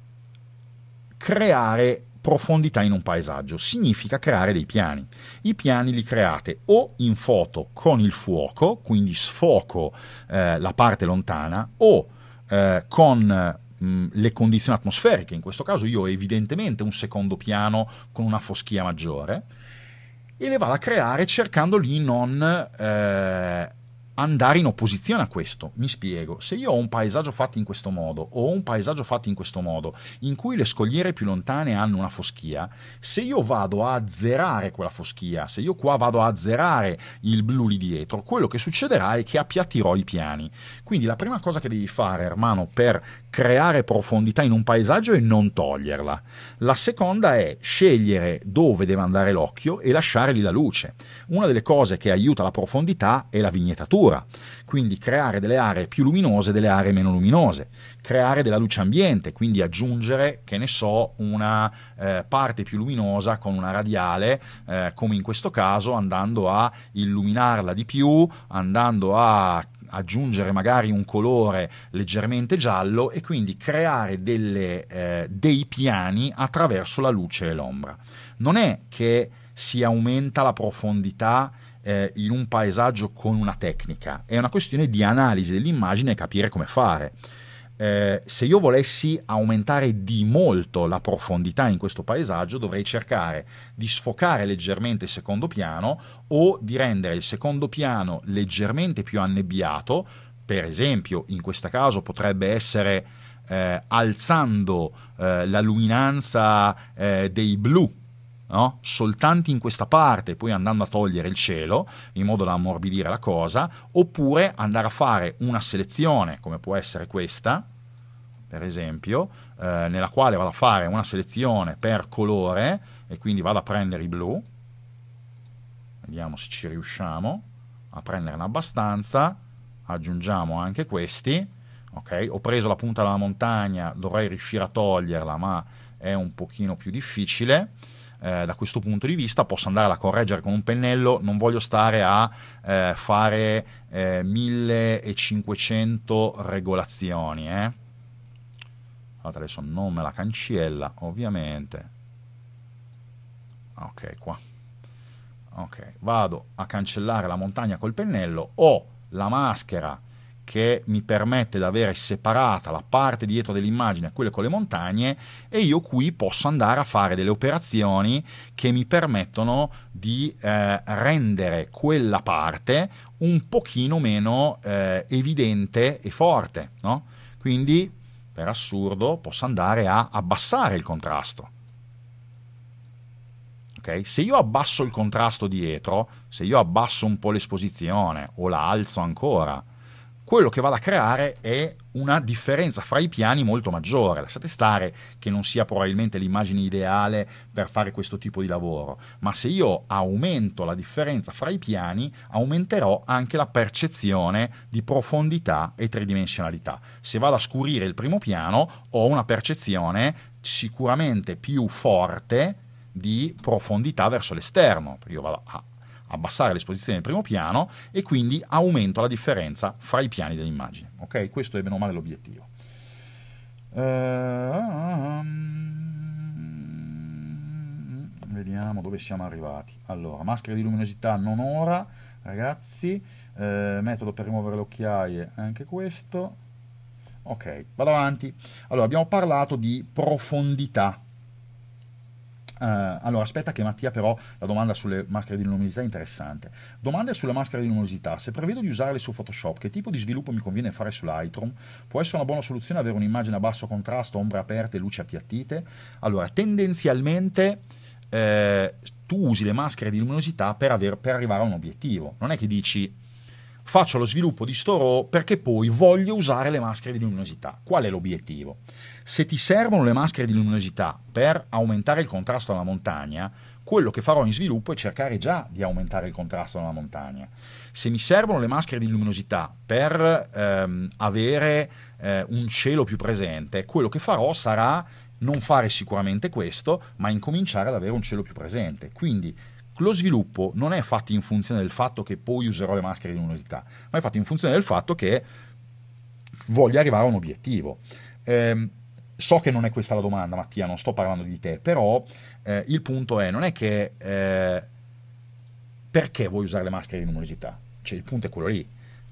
creare profondità in un paesaggio, significa creare dei piani. I piani li create o in foto con il fuoco, quindi sfoco eh, la parte lontana, o eh, con mm, le condizioni atmosferiche, in questo caso io ho evidentemente un secondo piano con una foschia maggiore, e le vado a creare cercando lì non eh, andare in opposizione a questo. Mi spiego, se io ho un paesaggio fatto in questo modo o un paesaggio fatto in questo modo, in cui le scogliere più lontane hanno una foschia, se io vado a azzerare quella foschia, se io qua vado a azzerare il blu lì dietro, quello che succederà è che appiattirò i piani. Quindi la prima cosa che devi fare, hermano, per creare profondità in un paesaggio e non toglierla. La seconda è scegliere dove deve andare l'occhio e lasciargli la luce. Una delle cose che aiuta la profondità è la vignetatura, quindi creare delle aree più luminose e delle aree meno luminose, creare della luce ambiente, quindi aggiungere, che ne so, una eh, parte più luminosa con una radiale, eh, come in questo caso andando a illuminarla di più, andando a aggiungere magari un colore leggermente giallo e quindi creare delle, eh, dei piani attraverso la luce e l'ombra. Non è che si aumenta la profondità eh, in un paesaggio con una tecnica, è una questione di analisi dell'immagine e capire come fare eh, se io volessi aumentare di molto la profondità in questo paesaggio dovrei cercare di sfocare leggermente il secondo piano o di rendere il secondo piano leggermente più annebbiato, per esempio in questo caso potrebbe essere eh, alzando eh, la luminanza eh, dei blu no? soltanto in questa parte, poi andando a togliere il cielo in modo da ammorbidire la cosa, oppure andare a fare una selezione come può essere questa, per esempio, eh, nella quale vado a fare una selezione per colore e quindi vado a prendere i blu, vediamo se ci riusciamo a prenderne abbastanza, aggiungiamo anche questi, ok? Ho preso la punta della montagna, dovrei riuscire a toglierla, ma è un pochino più difficile eh, da questo punto di vista, posso andare a correggere con un pennello, non voglio stare a eh, fare eh, 1500 regolazioni. Eh. Allora, adesso non me la cancella, ovviamente. Ok, qua. Ok, vado a cancellare la montagna col pennello, ho la maschera che mi permette di avere separata la parte dietro dell'immagine a quelle con le montagne e io qui posso andare a fare delle operazioni che mi permettono di eh, rendere quella parte un pochino meno eh, evidente e forte, no? Quindi per assurdo posso andare a abbassare il contrasto. Okay? Se io abbasso il contrasto dietro, se io abbasso un po' l'esposizione o la alzo ancora, quello che vado a creare è una differenza fra i piani molto maggiore. Lasciate stare che non sia probabilmente l'immagine ideale per fare questo tipo di lavoro, ma se io aumento la differenza fra i piani, aumenterò anche la percezione di profondità e tridimensionalità. Se vado a scurire il primo piano, ho una percezione sicuramente più forte di profondità verso l'esterno, io vado a abbassare l'esposizione del primo piano e quindi aumento la differenza fra i piani dell'immagine. Ok? Questo è meno male l'obiettivo. Ehm, vediamo dove siamo arrivati. Allora, maschera di luminosità non ora, ragazzi. Eh, metodo per rimuovere le occhiaie, anche questo. Ok, vado avanti. Allora, abbiamo parlato di profondità eh, allora, aspetta che Mattia però la domanda sulle maschere di luminosità è interessante. Domanda sulle maschere di luminosità. Se prevedo di usarle su Photoshop, che tipo di sviluppo mi conviene fare su Lightroom? Può essere una buona soluzione avere un'immagine a basso contrasto, ombre aperte, luci appiattite? Allora, tendenzialmente... Eh, tu usi le maschere di luminosità per, aver, per arrivare a un obiettivo. Non è che dici faccio lo sviluppo di sto RAW perché poi voglio usare le maschere di luminosità. Qual è l'obiettivo? se ti servono le maschere di luminosità per aumentare il contrasto alla montagna, quello che farò in sviluppo è cercare già di aumentare il contrasto alla montagna. Se mi servono le maschere di luminosità per ehm, avere eh, un cielo più presente, quello che farò sarà non fare sicuramente questo, ma incominciare ad avere un cielo più presente. Quindi lo sviluppo non è fatto in funzione del fatto che poi userò le maschere di luminosità, ma è fatto in funzione del fatto che voglio arrivare a un obiettivo. Ehm, So che non è questa la domanda, Mattia, non sto parlando di te, però eh, il punto è, non è che... Eh, perché vuoi usare le maschere di luminosità? Cioè, il punto è quello lì.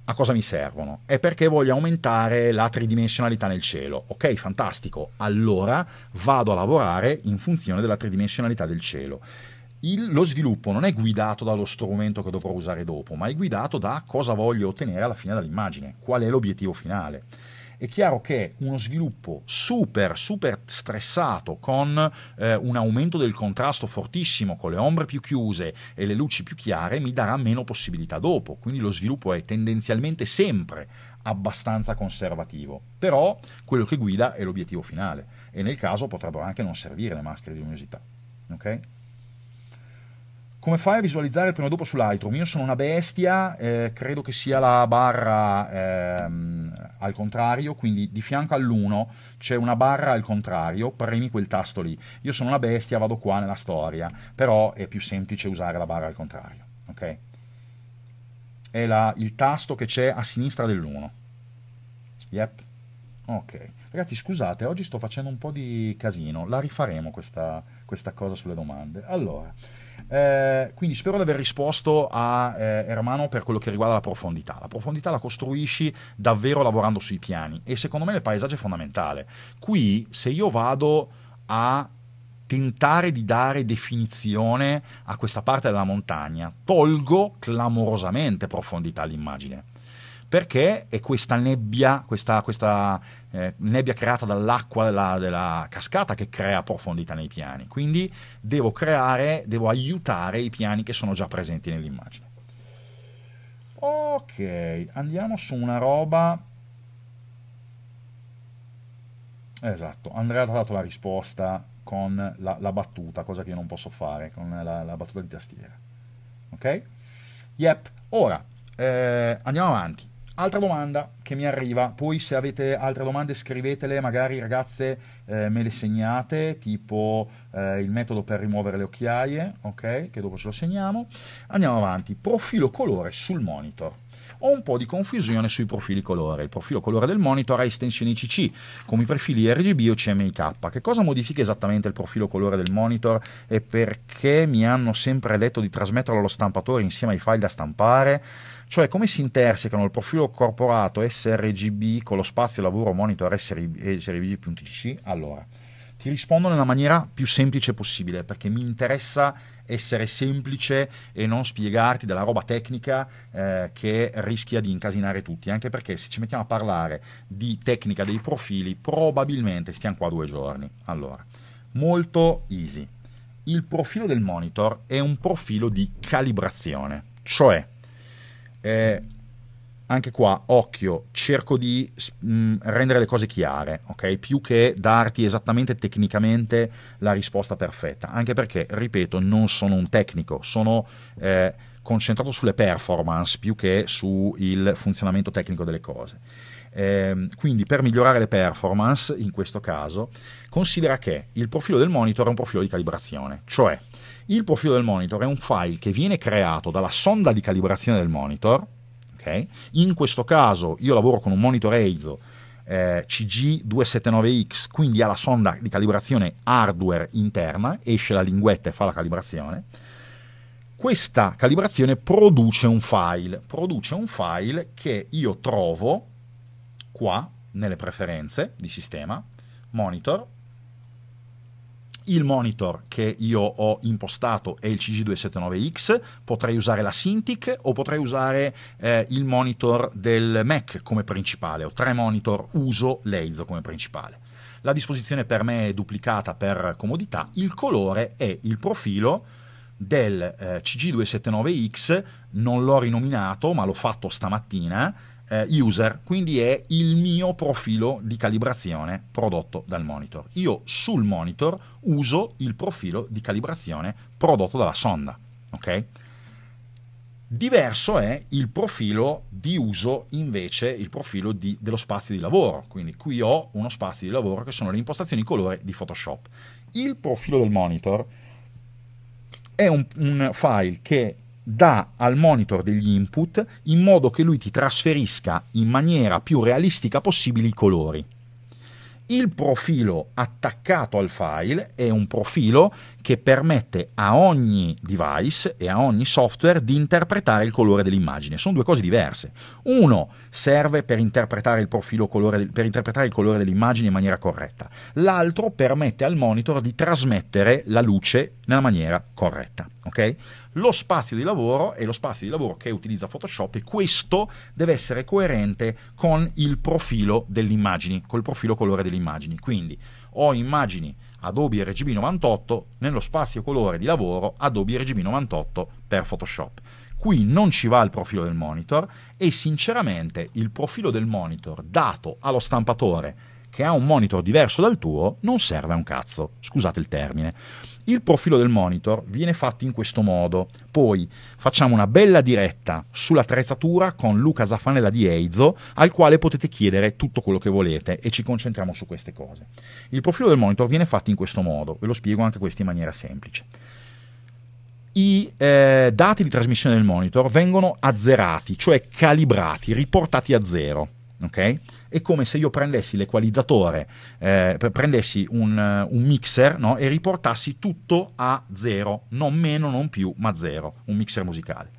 A cosa mi servono? È perché voglio aumentare la tridimensionalità nel cielo. Ok, fantastico. Allora vado a lavorare in funzione della tridimensionalità del cielo. Il, lo sviluppo non è guidato dallo strumento che dovrò usare dopo, ma è guidato da cosa voglio ottenere alla fine dall'immagine. qual è l'obiettivo finale è chiaro che uno sviluppo super, super stressato con eh, un aumento del contrasto fortissimo, con le ombre più chiuse e le luci più chiare, mi darà meno possibilità dopo. Quindi lo sviluppo è tendenzialmente sempre abbastanza conservativo. Però quello che guida è l'obiettivo finale e nel caso potrebbero anche non servire le maschere di luminosità. Okay? come fai a visualizzare il prima o dopo su Lightroom? Io sono una bestia, eh, credo che sia la barra ehm, al contrario, quindi di fianco all'1 c'è una barra al contrario, premi quel tasto lì. Io sono una bestia, vado qua nella storia, però è più semplice usare la barra al contrario, ok? È la, il tasto che c'è a sinistra dell'1. Yep. Ok. Ragazzi, scusate, oggi sto facendo un po' di casino. La rifaremo questa, questa cosa sulle domande. Allora, eh, quindi spero di aver risposto a eh, Ermano per quello che riguarda la profondità. La profondità la costruisci davvero lavorando sui piani e secondo me il paesaggio è fondamentale. Qui se io vado a tentare di dare definizione a questa parte della montagna, tolgo clamorosamente profondità all'immagine perché è questa nebbia, questa, questa eh, nebbia creata dall'acqua della, della, cascata che crea profondità nei piani. Quindi devo creare, devo aiutare i piani che sono già presenti nell'immagine. Ok, andiamo su una roba... Esatto, Andrea ha dato la risposta con la, la, battuta, cosa che io non posso fare, con la, la battuta di tastiera. Ok? Yep, ora eh, andiamo avanti. Altra domanda che mi arriva, poi se avete altre domande scrivetele, magari ragazze eh, me le segnate, tipo eh, il metodo per rimuovere le occhiaie, ok? Che dopo ce lo segniamo. Andiamo avanti, profilo colore sul monitor ho un po' di confusione sui profili colore. Il profilo colore del monitor ha estensioni CC, come i profili RGB o CMYK. Che cosa modifica esattamente il profilo colore del monitor e perché mi hanno sempre detto di trasmetterlo allo stampatore insieme ai file da stampare? Cioè come si intersecano il profilo corporato sRGB con lo spazio lavoro monitor sRGB.cc? Allora, ti rispondo nella maniera più semplice possibile perché mi interessa essere semplice e non spiegarti della roba tecnica eh, che rischia di incasinare tutti, anche perché se ci mettiamo a parlare di tecnica dei profili, probabilmente stiamo qua due giorni. Allora, molto easy. Il profilo del monitor è un profilo di calibrazione, cioè eh, anche qua, occhio, cerco di mh, mm, rendere le cose chiare, ok? Più che darti esattamente tecnicamente la risposta perfetta, anche perché, ripeto, non sono un tecnico, sono eh, concentrato sulle performance più che sul funzionamento tecnico delle cose. Eh, quindi per migliorare le performance, in questo caso, considera che il profilo del monitor è un profilo di calibrazione, cioè il profilo del monitor è un file che viene creato dalla sonda di calibrazione del monitor, Okay? In questo caso io lavoro con un monitor EIZO eh, CG279X, quindi ha la sonda di calibrazione hardware interna, esce la linguetta e fa la calibrazione. Questa calibrazione produce un file, produce un file che io trovo qua nelle preferenze di sistema, monitor, il monitor che io ho impostato è il CG279X, potrei usare la Cintiq o potrei usare eh, il monitor del Mac come principale, ho tre monitor, uso Leizo come principale. La disposizione per me è duplicata per comodità, il colore è il profilo del eh, CG279X, non l'ho rinominato ma l'ho fatto stamattina eh, user, quindi è il mio profilo di calibrazione prodotto dal monitor. Io sul monitor uso il profilo di calibrazione prodotto dalla sonda, ok? Diverso è il profilo di uso invece, il profilo di, dello spazio di lavoro, quindi qui ho uno spazio di lavoro che sono le impostazioni colore di Photoshop. Il profilo del monitor è un, un file che dà al monitor degli input in modo che lui ti trasferisca in maniera più realistica possibile i colori. Il profilo attaccato al file è un profilo che permette a ogni device e a ogni software di interpretare il colore dell'immagine. Sono due cose diverse. Uno serve per interpretare il profilo colore, per interpretare il colore dell'immagine in maniera corretta. L'altro permette al monitor di trasmettere la luce nella maniera corretta. Okay? Lo spazio di lavoro è lo spazio di lavoro che utilizza Photoshop e questo deve essere coerente con il profilo delle immagini, col profilo colore delle immagini. Quindi ho immagini Adobe RGB 98 nello spazio colore di lavoro Adobe RGB 98 per Photoshop. Qui non ci va il profilo del monitor e sinceramente il profilo del monitor dato allo stampatore che ha un monitor diverso dal tuo non serve a un cazzo, scusate il termine. Il profilo del monitor viene fatto in questo modo, poi facciamo una bella diretta sull'attrezzatura con Luca Zaffanella di Eizo al quale potete chiedere tutto quello che volete e ci concentriamo su queste cose. Il profilo del monitor viene fatto in questo modo, ve lo spiego anche questo in maniera semplice i eh, dati di trasmissione del monitor vengono azzerati, cioè calibrati, riportati a zero. Okay? È come se io prendessi l'equalizzatore, eh, prendessi un, eh, un mixer no? e riportassi tutto a zero, non meno, non più, ma zero, un mixer musicale.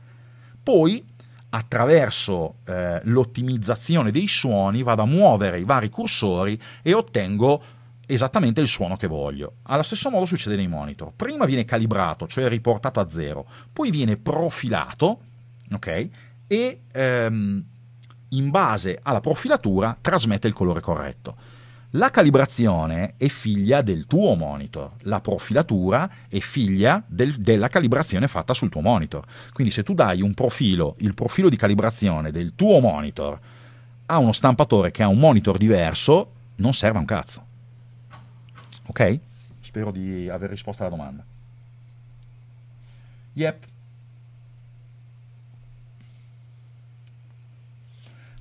Poi attraverso eh, l'ottimizzazione dei suoni vado a muovere i vari cursori e ottengo esattamente il suono che voglio. Allo stesso modo succede nei monitor. Prima viene calibrato, cioè riportato a zero, poi viene profilato, ok? E ehm, in base alla profilatura trasmette il colore corretto. La calibrazione è figlia del tuo monitor, la profilatura è figlia del, della calibrazione fatta sul tuo monitor. Quindi se tu dai un profilo, il profilo di calibrazione del tuo monitor a uno stampatore che ha un monitor diverso, non serve a un cazzo. Ok? Spero di aver risposto alla domanda. Yep.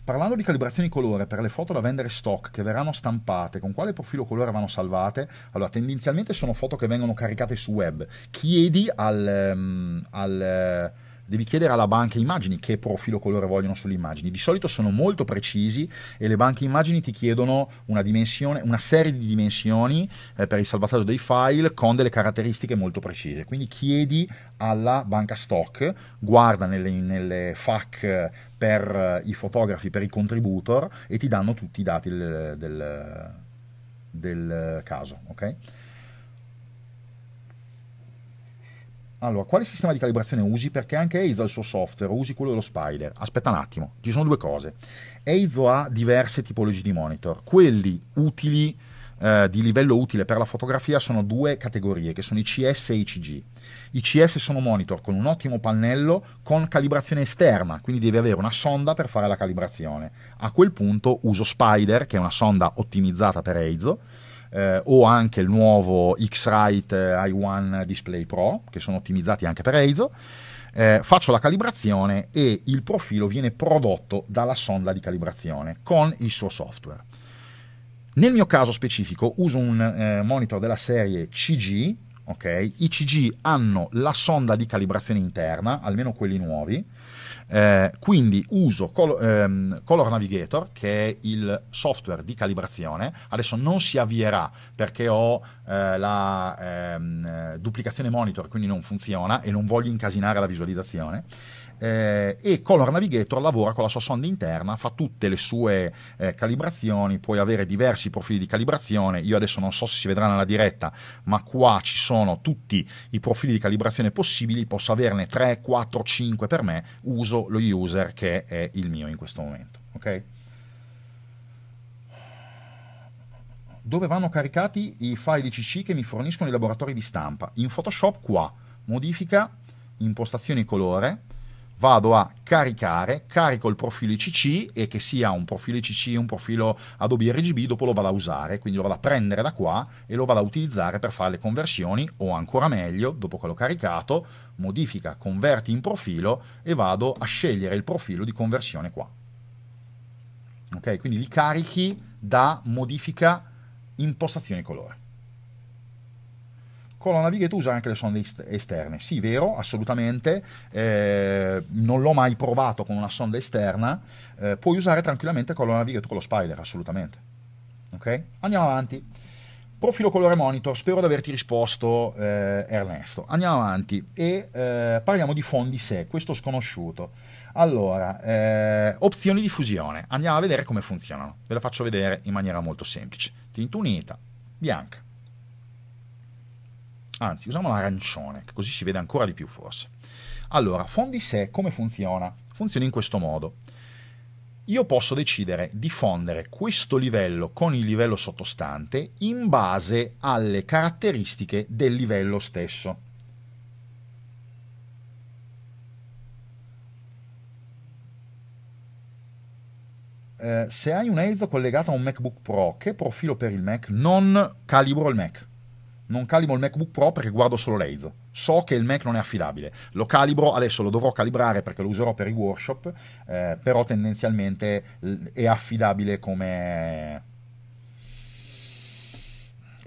Parlando di calibrazioni colore per le foto da vendere stock che verranno stampate, con quale profilo colore vanno salvate? Allora, tendenzialmente sono foto che vengono caricate su web. Chiedi al, um, al devi chiedere alla banca immagini che profilo colore vogliono sulle immagini. Di solito sono molto precisi e le banche immagini ti chiedono una, una serie di dimensioni eh, per il salvataggio dei file con delle caratteristiche molto precise. Quindi chiedi alla banca stock, guarda nelle, nelle FAC per i fotografi, per i contributor e ti danno tutti i dati del, del, del caso. Okay? Allora, quale sistema di calibrazione usi? Perché anche Eizo ha il suo software, usi quello dello Spider. Aspetta un attimo, ci sono due cose. Eizo ha diverse tipologie di monitor. Quelli utili, eh, di livello utile per la fotografia, sono due categorie, che sono i CS e i CG. I CS sono monitor con un ottimo pannello con calibrazione esterna, quindi devi avere una sonda per fare la calibrazione. A quel punto uso Spider, che è una sonda ottimizzata per Eizo, eh, o anche il nuovo X-Rite eh, i1 Display Pro, che sono ottimizzati anche per EIZO. Eh, faccio la calibrazione e il profilo viene prodotto dalla sonda di calibrazione con il suo software. Nel mio caso specifico uso un eh, monitor della serie CG, okay? I CG hanno la sonda di calibrazione interna, almeno quelli nuovi, eh, quindi uso Col- ehm, Color Navigator, che è il software di calibrazione. Adesso non si avvierà perché ho eh, la ehm, duplicazione monitor, quindi non funziona e non voglio incasinare la visualizzazione eh, e Color Navigator lavora con la sua sonda interna, fa tutte le sue eh, calibrazioni, puoi avere diversi profili di calibrazione, io adesso non so se si vedrà nella diretta, ma qua ci sono tutti i profili di calibrazione possibili, posso averne 3, 4, 5 per me, uso lo user che è il mio in questo momento. Okay? Dove vanno caricati i file ICC che mi forniscono i laboratori di stampa? In Photoshop qua, modifica, impostazioni colore, vado a caricare, carico il profilo ICC e che sia un profilo ICC, un profilo Adobe RGB, dopo lo vado a usare, quindi lo vado a prendere da qua e lo vado a utilizzare per fare le conversioni o ancora meglio, dopo che l'ho caricato, modifica, converti in profilo e vado a scegliere il profilo di conversione qua. Ok, quindi li carichi da modifica impostazione colore colonnavighe tu usa anche le sonde esterne. Sì, vero, assolutamente. Eh, non l'ho mai provato con una sonda esterna. Eh, puoi usare tranquillamente colonnavighe tu con lo Spider, assolutamente. Ok? Andiamo avanti. Profilo colore monitor, spero di averti risposto eh, Ernesto. Andiamo avanti e eh, parliamo di fondi SE, questo sconosciuto. Allora, eh, opzioni di fusione, andiamo a vedere come funzionano. Ve la faccio vedere in maniera molto semplice. Tinta unita, bianca Anzi, usiamo l'arancione, così si vede ancora di più forse. Allora, fondi sé come funziona? Funziona in questo modo. Io posso decidere di fondere questo livello con il livello sottostante in base alle caratteristiche del livello stesso. Eh, se hai un Eizo collegato a un MacBook Pro, che profilo per il Mac? Non calibro il Mac non calibro il MacBook Pro perché guardo solo Laze. So che il Mac non è affidabile. Lo calibro, adesso lo dovrò calibrare perché lo userò per i workshop, eh, però tendenzialmente è affidabile come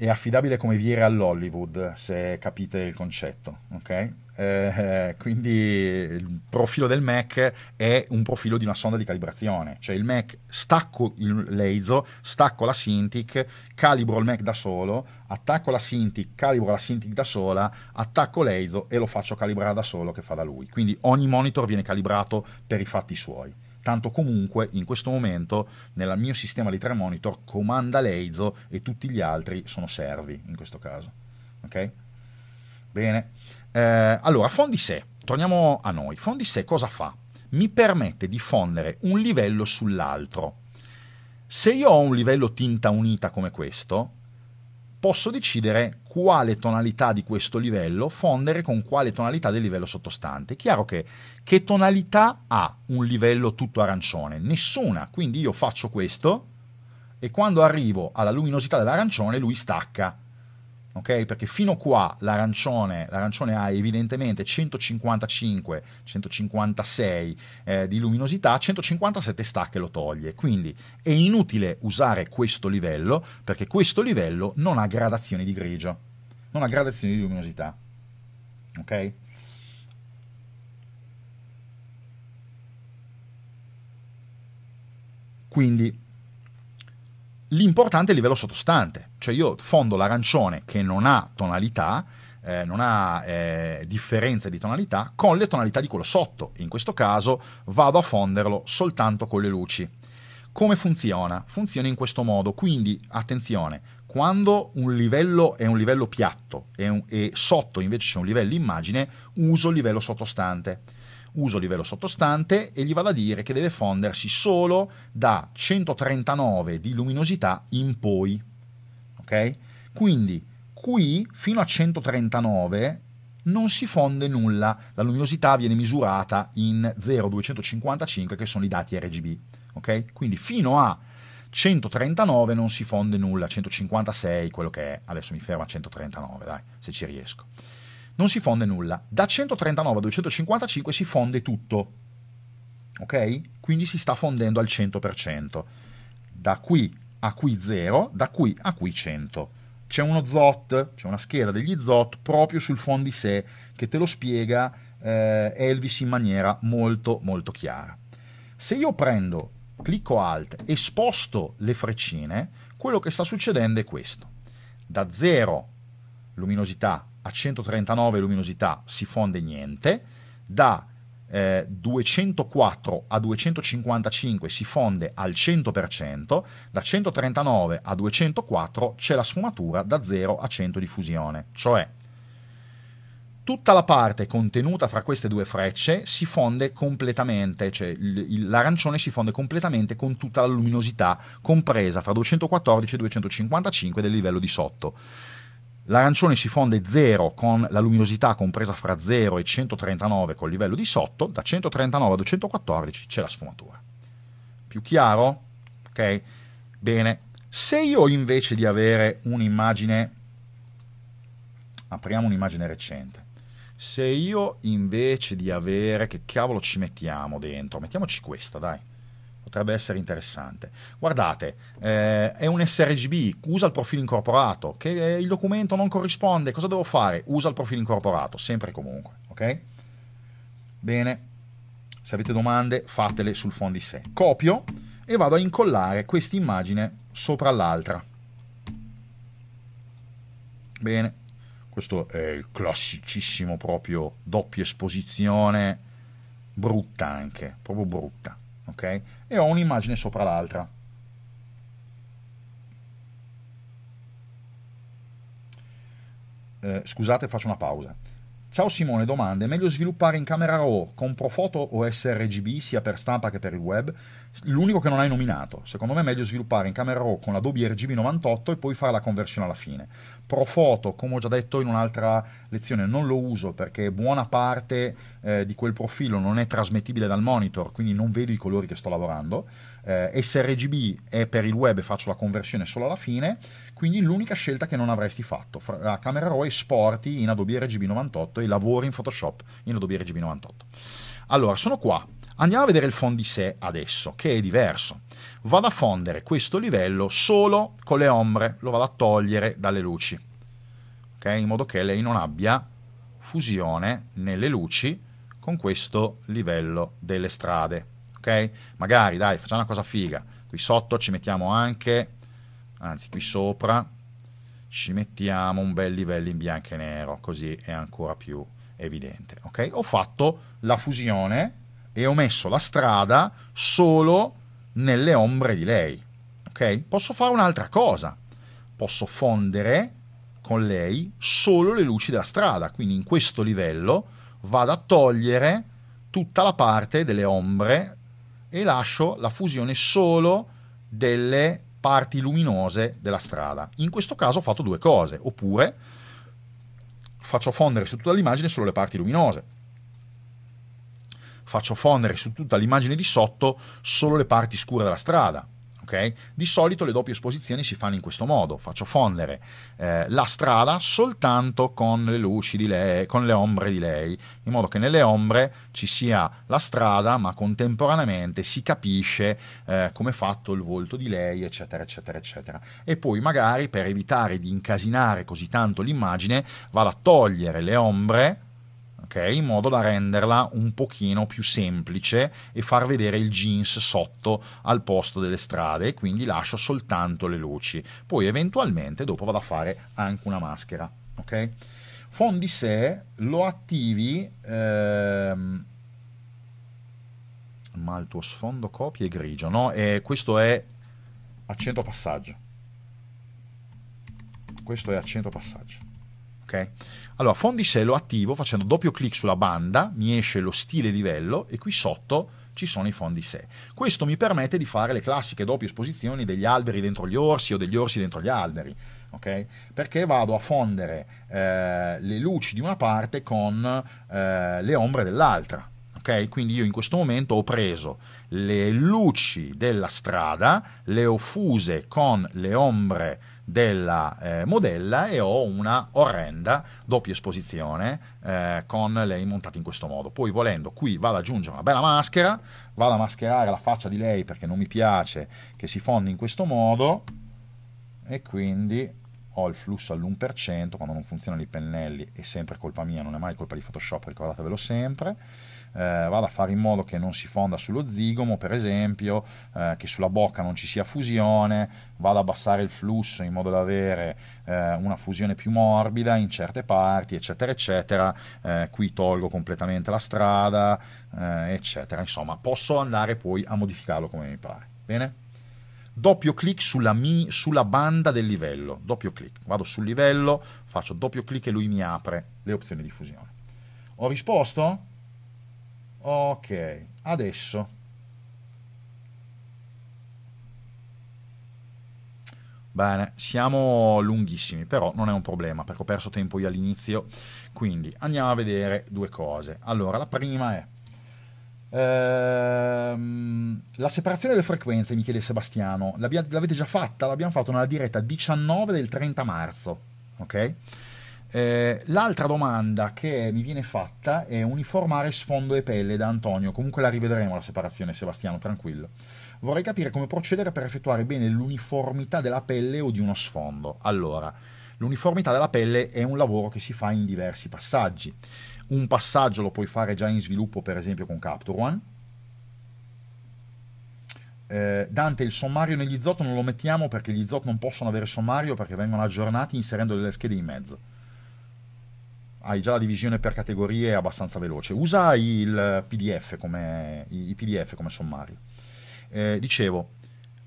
è affidabile come viere all'Hollywood, se capite il concetto, ok? Eh, quindi il profilo del Mac è un profilo di una sonda di calibrazione, cioè il Mac stacco il laser, stacco la Cintiq, calibro il Mac da solo, attacco la Cintiq, calibro la Cintiq da sola, attacco l'Eizo e lo faccio calibrare da solo che fa da lui. Quindi ogni monitor viene calibrato per i fatti suoi. Tanto comunque in questo momento nel mio sistema di tre monitor comanda l'Eizo e tutti gli altri sono servi in questo caso. Ok? Bene. Eh, allora, fondi sé. Torniamo a noi. Fondi sé cosa fa? Mi permette di fondere un livello sull'altro. Se io ho un livello tinta unita come questo, posso decidere quale tonalità di questo livello fondere con quale tonalità del livello sottostante. chiaro che che tonalità ha un livello tutto arancione? Nessuna, quindi io faccio questo e quando arrivo alla luminosità dell'arancione lui stacca ok? Perché fino qua l'arancione, l'arancione ha evidentemente 155, 156 eh, di luminosità, 157 stacche lo toglie, quindi è inutile usare questo livello perché questo livello non ha gradazioni di grigio, non ha gradazioni di luminosità, ok? Quindi l'importante è il livello sottostante cioè io fondo l'arancione che non ha tonalità, eh, non ha eh, differenze di tonalità, con le tonalità di quello sotto. In questo caso vado a fonderlo soltanto con le luci. Come funziona? Funziona in questo modo, quindi attenzione, quando un livello è un livello piatto e, un, e sotto invece c'è un livello immagine, uso il livello sottostante uso il livello sottostante e gli vado a dire che deve fondersi solo da 139 di luminosità in poi ok? Quindi qui fino a 139 non si fonde nulla, la luminosità viene misurata in 0,255 che sono i dati RGB, ok? Quindi fino a 139 non si fonde nulla, 156 quello che è, adesso mi fermo a 139 dai, se ci riesco. Non si fonde nulla, da 139 a 255 si fonde tutto, ok? Quindi si sta fondendo al 100%. Da qui a qui 0, da qui a qui 100. C'è uno ZOT, c'è una scheda degli ZOT proprio sul fondo di sé che te lo spiega eh, Elvis in maniera molto molto chiara. Se io prendo, clicco Alt e sposto le freccine, quello che sta succedendo è questo. Da 0 luminosità a 139 luminosità si fonde niente, da eh, 204 a 255 si fonde al 100%, da 139 a 204 c'è la sfumatura da 0 a 100 di fusione, cioè tutta la parte contenuta fra queste due frecce si fonde completamente, cioè l'arancione si fonde completamente con tutta la luminosità compresa fra 214 e 255 del livello di sotto. L'arancione si fonde 0 con la luminosità compresa fra 0 e 139 col livello di sotto, da 139 a 214 c'è la sfumatura. Più chiaro? Ok? Bene. Se io invece di avere un'immagine, apriamo un'immagine recente, se io invece di avere, che cavolo ci mettiamo dentro? Mettiamoci questa, dai potrebbe essere interessante. Guardate, eh, è un sRGB, usa il profilo incorporato, che eh, il documento non corrisponde, cosa devo fare? Usa il profilo incorporato, sempre e comunque, ok? Bene, se avete domande fatele sul fondo di sé. Copio e vado a incollare questa immagine sopra l'altra. Bene, questo è il classicissimo proprio doppia esposizione, brutta anche, proprio brutta ok? E ho un'immagine sopra l'altra. Eh, scusate, faccio una pausa. Ciao Simone, domande. È meglio sviluppare in camera RAW con Profoto o sRGB sia per stampa che per il web? L'unico che non hai nominato. Secondo me è meglio sviluppare in camera RAW con Adobe RGB 98 e poi fare la conversione alla fine. Profoto, come ho già detto in un'altra lezione, non lo uso perché buona parte eh, di quel profilo non è trasmettibile dal monitor, quindi non vedo i colori che sto lavorando. Eh, sRGB è per il web e faccio la conversione solo alla fine, quindi l'unica scelta che non avresti fatto. Fra, la camera RAW esporti in Adobe RGB 98 e lavori in Photoshop in Adobe RGB 98. Allora, sono qua Andiamo a vedere il fond di sé adesso, che è diverso. Vado a fondere questo livello solo con le ombre, lo vado a togliere dalle luci, okay? in modo che lei non abbia fusione nelle luci con questo livello delle strade. Okay? Magari, dai, facciamo una cosa figa. Qui sotto ci mettiamo anche, anzi qui sopra, ci mettiamo un bel livello in bianco e nero, così è ancora più evidente. Okay? Ho fatto la fusione e ho messo la strada solo nelle ombre di lei. Ok? Posso fare un'altra cosa. Posso fondere con lei solo le luci della strada, quindi in questo livello vado a togliere tutta la parte delle ombre e lascio la fusione solo delle parti luminose della strada. In questo caso ho fatto due cose, oppure faccio fondere su tutta l'immagine solo le parti luminose faccio fondere su tutta l'immagine di sotto solo le parti scure della strada. Okay? Di solito le doppie esposizioni si fanno in questo modo, faccio fondere eh, la strada soltanto con le luci di lei, con le ombre di lei, in modo che nelle ombre ci sia la strada, ma contemporaneamente si capisce eh, come è fatto il volto di lei, eccetera, eccetera, eccetera. E poi magari per evitare di incasinare così tanto l'immagine vado a togliere le ombre ok? In modo da renderla un pochino più semplice e far vedere il jeans sotto al posto delle strade quindi lascio soltanto le luci. Poi eventualmente dopo vado a fare anche una maschera, ok? Fondi se lo attivi ehm, ma il tuo sfondo copia è grigio, no? E eh, questo è accento passaggio. Questo è accento passaggio. Ok? Allora, fondi se lo attivo facendo doppio clic sulla banda, mi esce lo stile livello e qui sotto ci sono i fondi se. Questo mi permette di fare le classiche doppie esposizioni degli alberi dentro gli orsi o degli orsi dentro gli alberi, okay? perché vado a fondere eh, le luci di una parte con eh, le ombre dell'altra. Okay? Quindi io in questo momento ho preso le luci della strada, le ho fuse con le ombre della eh, modella e ho una orrenda doppia esposizione eh, con lei montata in questo modo. Poi volendo qui vado ad aggiungere una bella maschera, vado a mascherare la faccia di lei perché non mi piace che si fondi in questo modo e quindi ho il flusso all'1%, quando non funzionano i pennelli è sempre colpa mia, non è mai colpa di Photoshop, ricordatevelo sempre. Eh, vado a fare in modo che non si fonda sullo zigomo, per esempio, eh, che sulla bocca non ci sia fusione, vado ad abbassare il flusso in modo da avere eh, una fusione più morbida in certe parti, eccetera, eccetera. Eh, qui tolgo completamente la strada, eh, eccetera. Insomma, posso andare poi a modificarlo come mi pare. Bene? doppio clic sulla, sulla banda del livello, doppio clic, vado sul livello, faccio doppio clic e lui mi apre le opzioni di fusione. Ho risposto? Ok, adesso. Bene, siamo lunghissimi, però non è un problema perché ho perso tempo io all'inizio, quindi andiamo a vedere due cose. Allora, la prima è Ehm, la separazione delle frequenze, mi chiede Sebastiano, l'avete già fatta? L'abbiamo fatto nella diretta 19 del 30 marzo, ok? Eh, l'altra domanda che mi viene fatta è uniformare sfondo e pelle da Antonio. Comunque la rivedremo la separazione, Sebastiano, tranquillo. Vorrei capire come procedere per effettuare bene l'uniformità della pelle o di uno sfondo. Allora, l'uniformità della pelle è un lavoro che si fa in diversi passaggi un passaggio lo puoi fare già in sviluppo per esempio con Capture One eh, Dante il sommario negli Zot non lo mettiamo perché gli Zot non possono avere sommario perché vengono aggiornati inserendo delle schede in mezzo hai già la divisione per categorie abbastanza veloce usa il PDF come, i PDF come sommario eh, dicevo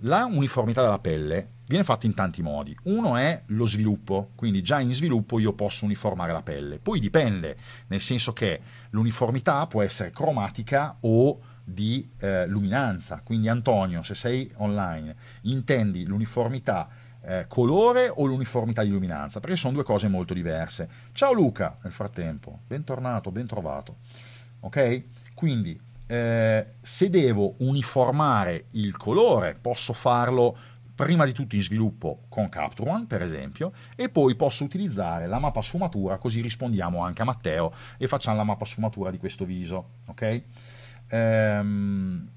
la uniformità della pelle viene fatta in tanti modi. Uno è lo sviluppo, quindi già in sviluppo io posso uniformare la pelle. Poi dipende, nel senso che l'uniformità può essere cromatica o di eh, luminanza. Quindi Antonio, se sei online, intendi l'uniformità eh, colore o l'uniformità di luminanza? Perché sono due cose molto diverse. Ciao Luca, nel frattempo, bentornato, bentrovato. Ok? Quindi eh, se devo uniformare il colore, posso farlo prima di tutto in sviluppo con Capture One, per esempio, e poi posso utilizzare la mappa sfumatura, così rispondiamo anche a Matteo e facciamo la mappa sfumatura di questo viso, ok? Ehm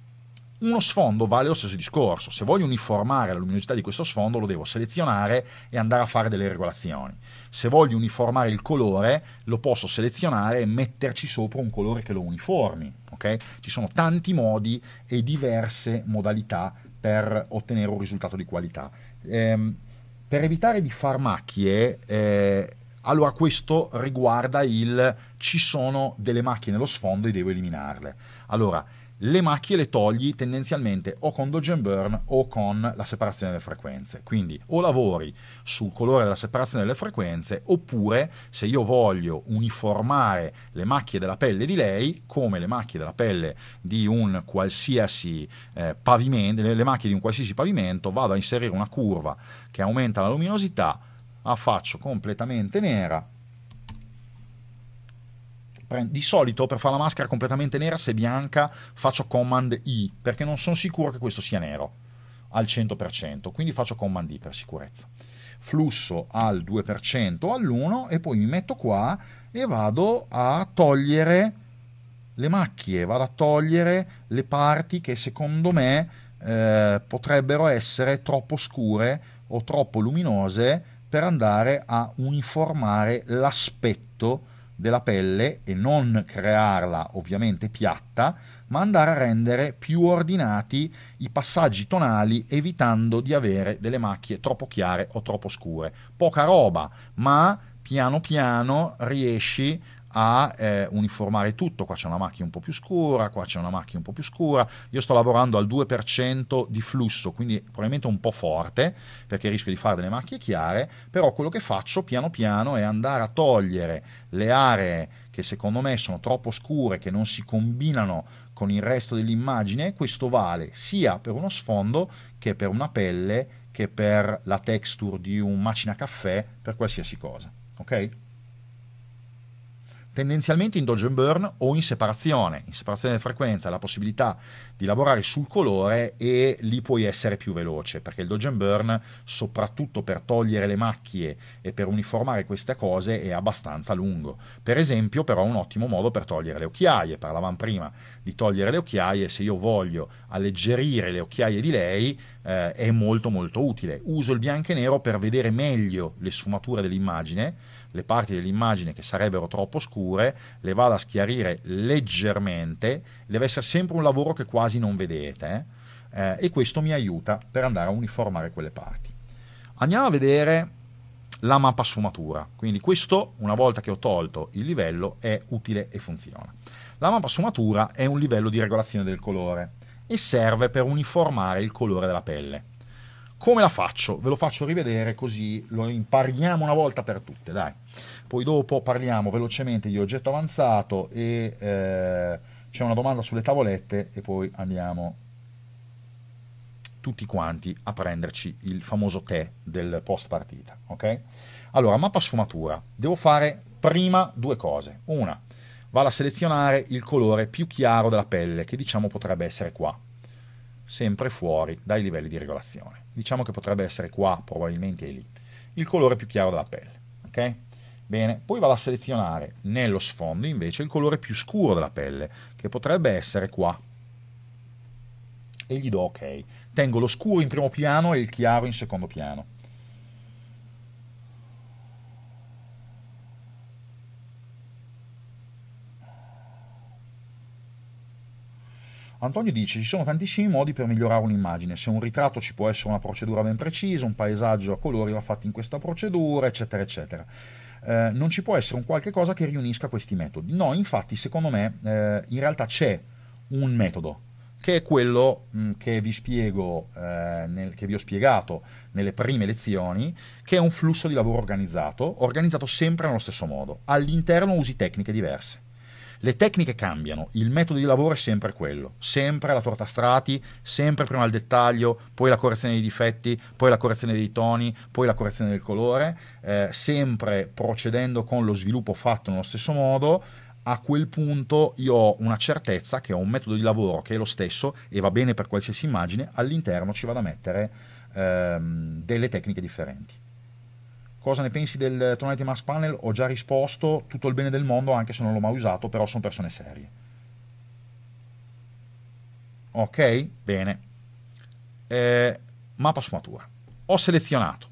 uno sfondo vale lo stesso discorso, se voglio uniformare la luminosità di questo sfondo lo devo selezionare e andare a fare delle regolazioni. Se voglio uniformare il colore lo posso selezionare e metterci sopra un colore che lo uniformi. Okay? Ci sono tanti modi e diverse modalità per ottenere un risultato di qualità. Ehm, per evitare di far macchie, eh, allora questo riguarda il ci sono delle macchie nello sfondo e devo eliminarle. Allora, le macchie le togli tendenzialmente o con dodge and burn o con la separazione delle frequenze. Quindi o lavori sul colore della separazione delle frequenze oppure se io voglio uniformare le macchie della pelle di lei come le macchie della pelle di un qualsiasi eh, pavimento, le macchie di un qualsiasi pavimento, vado a inserire una curva che aumenta la luminosità, la faccio completamente nera di solito per fare la maschera completamente nera, se bianca, faccio Command I, perché non sono sicuro che questo sia nero al 100%, quindi faccio Command I per sicurezza. Flusso al 2% all'1 e poi mi metto qua e vado a togliere le macchie, vado a togliere le parti che secondo me eh, potrebbero essere troppo scure o troppo luminose per andare a uniformare l'aspetto della pelle e non crearla ovviamente piatta, ma andare a rendere più ordinati i passaggi tonali evitando di avere delle macchie troppo chiare o troppo scure. Poca roba, ma piano piano riesci a eh, uniformare tutto, qua c'è una macchina un po' più scura, qua c'è una macchina un po' più scura, io sto lavorando al 2% di flusso, quindi probabilmente un po' forte, perché rischio di fare delle macchie chiare, però quello che faccio piano piano è andare a togliere le aree che secondo me sono troppo scure, che non si combinano con il resto dell'immagine, questo vale sia per uno sfondo che per una pelle, che per la texture di un macina caffè, per qualsiasi cosa. Ok? tendenzialmente in dodge and burn o in separazione. In separazione di frequenza la possibilità di lavorare sul colore e lì puoi essere più veloce, perché il dodge and burn, soprattutto per togliere le macchie e per uniformare queste cose, è abbastanza lungo. Per esempio, però, un ottimo modo per togliere le occhiaie. Parlavamo prima di togliere le occhiaie, se io voglio alleggerire le occhiaie di lei, eh, è molto molto utile. Uso il bianco e nero per vedere meglio le sfumature dell'immagine le parti dell'immagine che sarebbero troppo scure, le vado a schiarire leggermente, deve essere sempre un lavoro che quasi non vedete Eh, e questo mi aiuta per andare a uniformare quelle parti. Andiamo a vedere la mappa sfumatura, quindi questo una volta che ho tolto il livello è utile e funziona. La mappa sfumatura è un livello di regolazione del colore e serve per uniformare il colore della pelle. Come la faccio? Ve lo faccio rivedere così lo impariamo una volta per tutte, dai. Poi dopo parliamo velocemente di oggetto avanzato e eh, c'è una domanda sulle tavolette e poi andiamo tutti quanti a prenderci il famoso tè del post partita, ok? Allora, mappa sfumatura. Devo fare prima due cose. Una, vado a selezionare il colore più chiaro della pelle, che diciamo potrebbe essere qua, sempre fuori dai livelli di regolazione diciamo che potrebbe essere qua, probabilmente è lì, il colore più chiaro della pelle, ok? Bene, poi vado a selezionare nello sfondo invece il colore più scuro della pelle, che potrebbe essere qua, e gli do ok. Tengo lo scuro in primo piano e il chiaro in secondo piano. Antonio dice ci sono tantissimi modi per migliorare un'immagine, se un ritratto ci può essere una procedura ben precisa, un paesaggio a colori va fatto in questa procedura, eccetera, eccetera. Eh, non ci può essere un qualche cosa che riunisca questi metodi. No, infatti secondo me eh, in realtà c'è un metodo che è quello mh, mm, che, vi spiego, eh, nel, che vi ho spiegato nelle prime lezioni, che è un flusso di lavoro organizzato, organizzato sempre nello stesso modo. All'interno usi tecniche diverse. Le tecniche cambiano, il metodo di lavoro è sempre quello, sempre la torta strati, sempre prima il dettaglio, poi la correzione dei difetti, poi la correzione dei toni, poi la correzione del colore, eh, sempre procedendo con lo sviluppo fatto nello stesso modo. A quel punto io ho una certezza che ho un metodo di lavoro che è lo stesso e va bene per qualsiasi immagine, all'interno ci vado a mettere ehm, delle tecniche differenti. Cosa ne pensi del Tonality Max Panel? Ho già risposto tutto il bene del mondo, anche se non l'ho mai usato, però sono persone serie. Ok? Bene. Eh, mappa sfumatura. Ho selezionato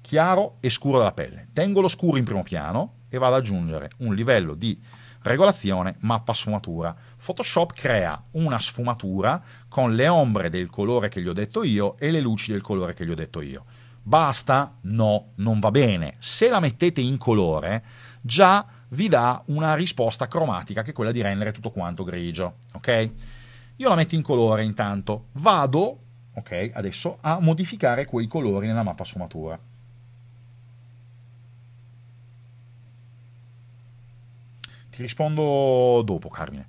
chiaro e scuro della pelle. Tengo lo scuro in primo piano e vado ad aggiungere un livello di regolazione mappa sfumatura. Photoshop crea una sfumatura con le ombre del colore che gli ho detto io e le luci del colore che gli ho detto io. Basta? No, non va bene. Se la mettete in colore, già vi dà una risposta cromatica che è quella di rendere tutto quanto grigio, ok? Io la metto in colore intanto, vado, ok, adesso a modificare quei colori nella mappa sfumatura. Ti rispondo dopo, Carmine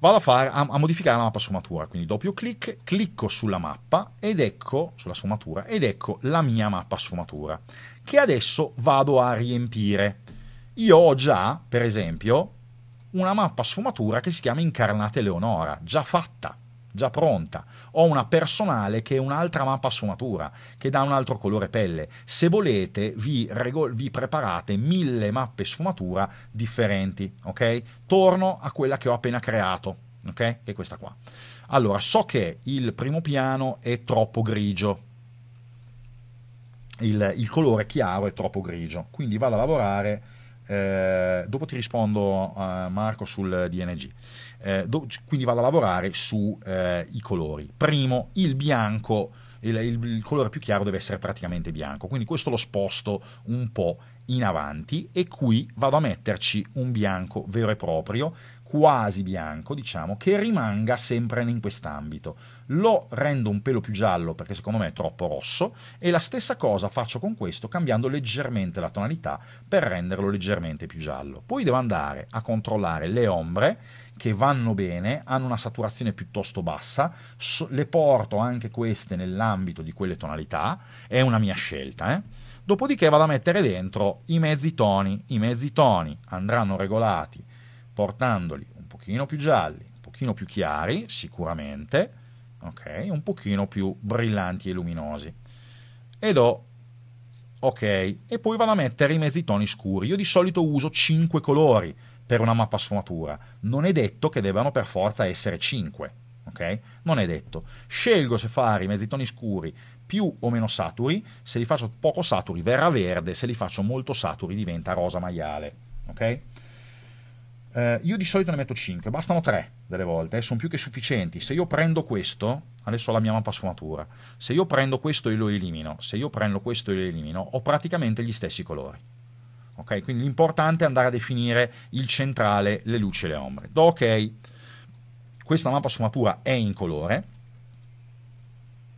vado a, far, a, a, modificare la mappa sfumatura, quindi doppio clic, clicco sulla mappa ed ecco, sulla sfumatura, ed ecco la mia mappa sfumatura, che adesso vado a riempire. Io ho già, per esempio, una mappa sfumatura che si chiama Incarnate Leonora, già fatta già pronta, ho una personale che è un'altra mappa sfumatura, che dà un altro colore pelle. Se volete vi, vi, preparate mille mappe sfumatura differenti, ok? Torno a quella che ho appena creato, ok? Che è questa qua. Allora, so che il primo piano è troppo grigio, il, il colore chiaro è troppo grigio, quindi vado a lavorare, eh, dopo ti rispondo eh, Marco sul DNG eh, do, quindi vado a lavorare sui eh, colori. Primo, il bianco, il, il, il colore più chiaro deve essere praticamente bianco, quindi questo lo sposto un po' in avanti e qui vado a metterci un bianco vero e proprio, quasi bianco, diciamo, che rimanga sempre in quest'ambito. Lo rendo un pelo più giallo perché secondo me è troppo rosso e la stessa cosa faccio con questo cambiando leggermente la tonalità per renderlo leggermente più giallo. Poi devo andare a controllare le ombre che vanno bene, hanno una saturazione piuttosto bassa, so, le porto anche queste nell'ambito di quelle tonalità, è una mia scelta. Eh? Dopodiché vado a mettere dentro i mezzi toni, i mezzi toni andranno regolati portandoli un pochino più gialli, un pochino più chiari sicuramente, ok, un pochino più brillanti e luminosi. E do ok, e poi vado a mettere i mezzi toni scuri. Io di solito uso 5 colori per una mappa sfumatura. Non è detto che debbano per forza essere 5, ok? Non è detto. Scelgo se fare i mezzi toni scuri più o meno saturi, se li faccio poco saturi verrà verde, se li faccio molto saturi diventa rosa maiale, ok? Eh, io di solito ne metto 5, bastano 3 delle volte, eh, sono più che sufficienti. Se io prendo questo, adesso ho la mia mappa sfumatura, se io prendo questo e lo elimino, se io prendo questo e lo elimino, ho praticamente gli stessi colori. Okay? Quindi l'importante è andare a definire il centrale, le luci e le ombre. Do ok. Questa mappa sfumatura è in colore.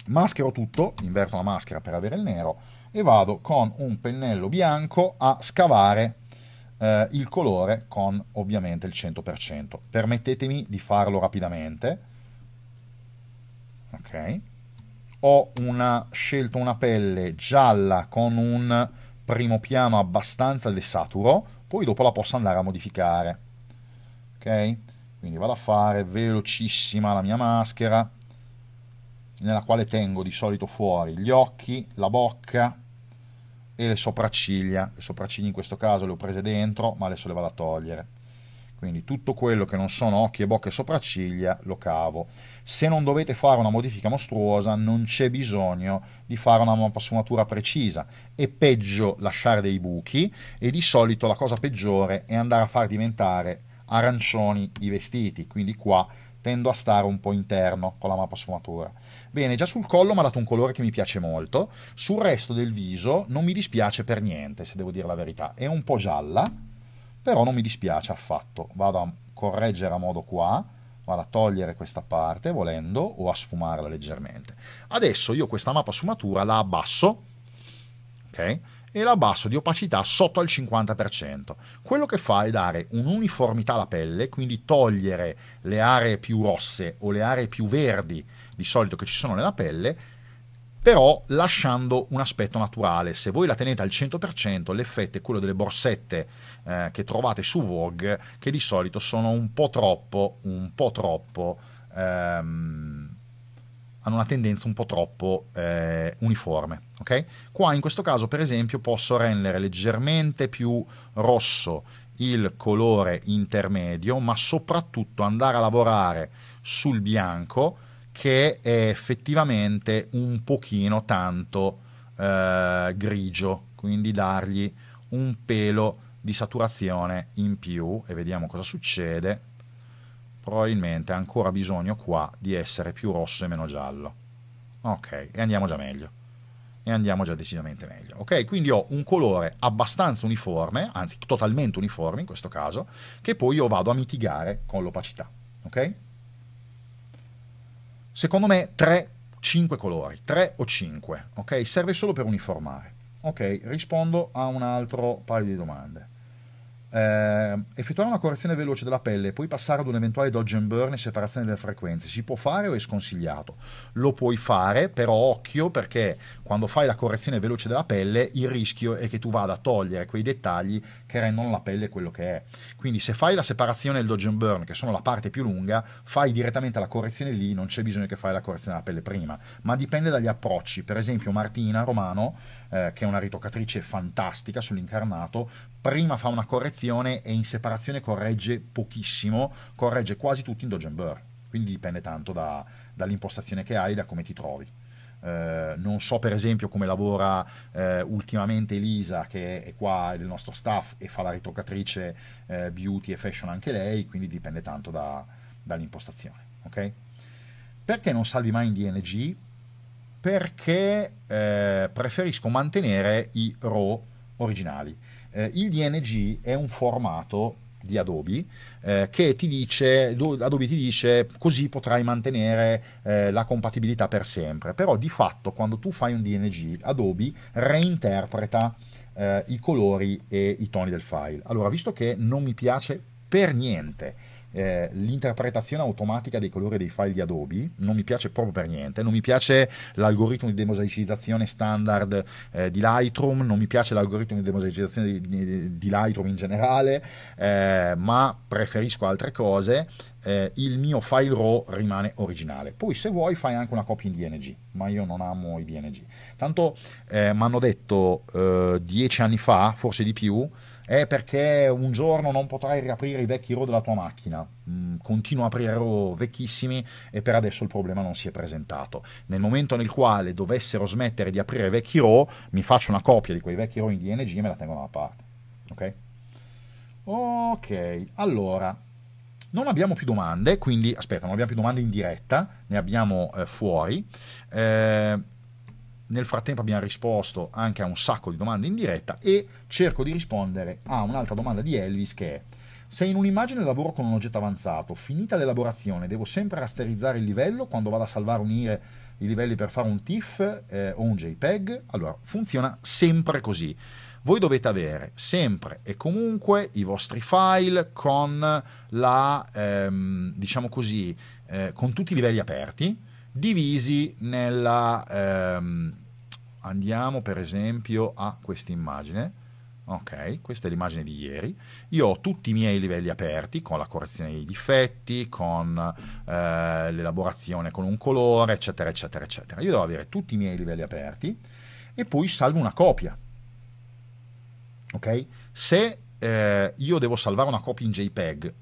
Maschero tutto, inverto la maschera per avere il nero e vado con un pennello bianco a scavare eh, il colore con ovviamente il 100%. Permettetemi di farlo rapidamente. Ok. Ho una, scelto una pelle gialla con un primo piano abbastanza desaturo, poi dopo la posso andare a modificare. Ok? Quindi vado a fare velocissima la mia maschera, nella quale tengo di solito fuori gli occhi, la bocca e le sopracciglia. Le sopracciglia in questo caso le ho prese dentro, ma adesso le vado a togliere quindi tutto quello che non sono occhi e bocca e sopracciglia lo cavo. Se non dovete fare una modifica mostruosa non c'è bisogno di fare una mappa sfumatura precisa, è peggio lasciare dei buchi e di solito la cosa peggiore è andare a far diventare arancioni i vestiti, quindi qua tendo a stare un po' interno con la mappa sfumatura. Bene, già sul collo mi ha dato un colore che mi piace molto, sul resto del viso non mi dispiace per niente, se devo dire la verità, è un po' gialla, però non mi dispiace affatto, vado a correggere a modo qua, vado a togliere questa parte volendo o a sfumarla leggermente. Adesso io questa mappa sfumatura la abbasso, ok? E la abbasso di opacità sotto al 50%. Quello che fa è dare un'uniformità alla pelle, quindi togliere le aree più rosse o le aree più verdi di solito che ci sono nella pelle però lasciando un aspetto naturale. Se voi la tenete al 100%, l'effetto è quello delle borsette eh, che trovate su Vogue, che di solito sono un po' troppo, un po' troppo, ehm, hanno una tendenza un po' troppo eh, uniforme. Okay? Qua in questo caso, per esempio, posso rendere leggermente più rosso il colore intermedio, ma soprattutto andare a lavorare sul bianco che è effettivamente un pochino tanto eh, grigio, quindi dargli un pelo di saturazione in più e vediamo cosa succede. Probabilmente ha ancora bisogno qua di essere più rosso e meno giallo. Ok, e andiamo già meglio. E andiamo già decisamente meglio. Ok, quindi ho un colore abbastanza uniforme, anzi totalmente uniforme in questo caso, che poi io vado a mitigare con l'opacità. Ok? secondo me 3-5 colori, 3 o 5, ok? Serve solo per uniformare. Ok, rispondo a un altro paio di domande eh, effettuare una correzione veloce della pelle e poi passare ad un eventuale dodge and burn e separazione delle frequenze si può fare o è sconsigliato? Lo puoi fare, però occhio perché quando fai la correzione veloce della pelle il rischio è che tu vada a togliere quei dettagli che rendono la pelle quello che è. Quindi se fai la separazione e il dodge and burn, che sono la parte più lunga, fai direttamente la correzione lì, non c'è bisogno che fai la correzione della pelle prima, ma dipende dagli approcci. Per esempio Martina Romano, eh, che è una ritoccatrice fantastica sull'incarnato, prima fa una correzione e in separazione corregge pochissimo, corregge quasi tutto in Dodge and Burr, quindi dipende tanto da, dall'impostazione che hai, da come ti trovi. Eh, non so per esempio come lavora eh, ultimamente Elisa che è qua del nostro staff e fa la ritoccatrice eh, beauty e fashion anche lei, quindi dipende tanto da, dall'impostazione. Okay? Perché non salvi mai in DNG? Perché eh, preferisco mantenere i RAW originali eh, il DNG è un formato di Adobe eh, che ti dice Adobe ti dice così potrai mantenere eh, la compatibilità per sempre però di fatto quando tu fai un DNG Adobe reinterpreta eh, i colori e i toni del file allora visto che non mi piace per niente eh, l'interpretazione automatica dei colori dei file di Adobe, non mi piace proprio per niente, non mi piace l'algoritmo di demosaicizzazione standard eh, di Lightroom, non mi piace l'algoritmo di demosaicizzazione di, di Lightroom in generale, eh, ma preferisco altre cose, eh, il mio file RAW rimane originale. Poi se vuoi fai anche una copia in DNG, ma io non amo i DNG. Tanto eh, mi hanno detto eh, dieci anni fa, forse di più, è perché un giorno non potrai riaprire i vecchi RO della tua macchina. Mm, continua a aprire RO vecchissimi e per adesso il problema non si è presentato. Nel momento nel quale dovessero smettere di aprire vecchi RO, mi faccio una copia di quei vecchi RO in DNG e me la tengo da parte. Ok? Ok, allora non abbiamo più domande, quindi aspetta, non abbiamo più domande in diretta, ne abbiamo eh, fuori. Eh, nel frattempo abbiamo risposto anche a un sacco di domande in diretta e cerco di rispondere a un'altra domanda di Elvis che è se in un'immagine lavoro con un oggetto avanzato, finita l'elaborazione, devo sempre rasterizzare il livello quando vado a salvare unire i livelli per fare un TIFF eh, o un JPEG? Allora, funziona sempre così. Voi dovete avere sempre e comunque i vostri file con la, ehm, diciamo così, eh, con tutti i livelli aperti, divisi nella, ehm, andiamo per esempio a questa immagine, ok, questa è l'immagine di ieri, io ho tutti i miei livelli aperti con la correzione dei difetti, con eh, l'elaborazione con un colore, eccetera, eccetera, eccetera. Io devo avere tutti i miei livelli aperti e poi salvo una copia. Ok? Se eh, io devo salvare una copia in JPEG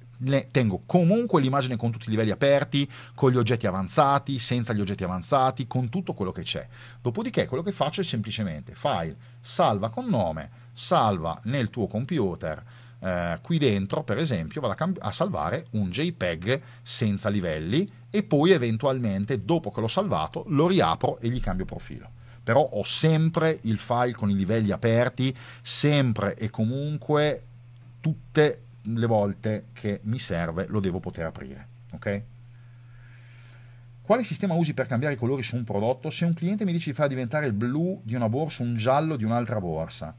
tengo comunque l'immagine con tutti i livelli aperti, con gli oggetti avanzati, senza gli oggetti avanzati, con tutto quello che c'è. Dopodiché quello che faccio è semplicemente file, salva con nome, salva nel tuo computer. Eh, qui dentro, per esempio, vado a, cambi- a salvare un JPEG senza livelli e poi eventualmente, dopo che l'ho salvato, lo riapro e gli cambio profilo però ho sempre il file con i livelli aperti, sempre e comunque tutte le volte che mi serve lo devo poter aprire. Okay? Quale sistema usi per cambiare i colori su un prodotto? Se un cliente mi dice di far diventare il blu di una borsa un giallo di un'altra borsa,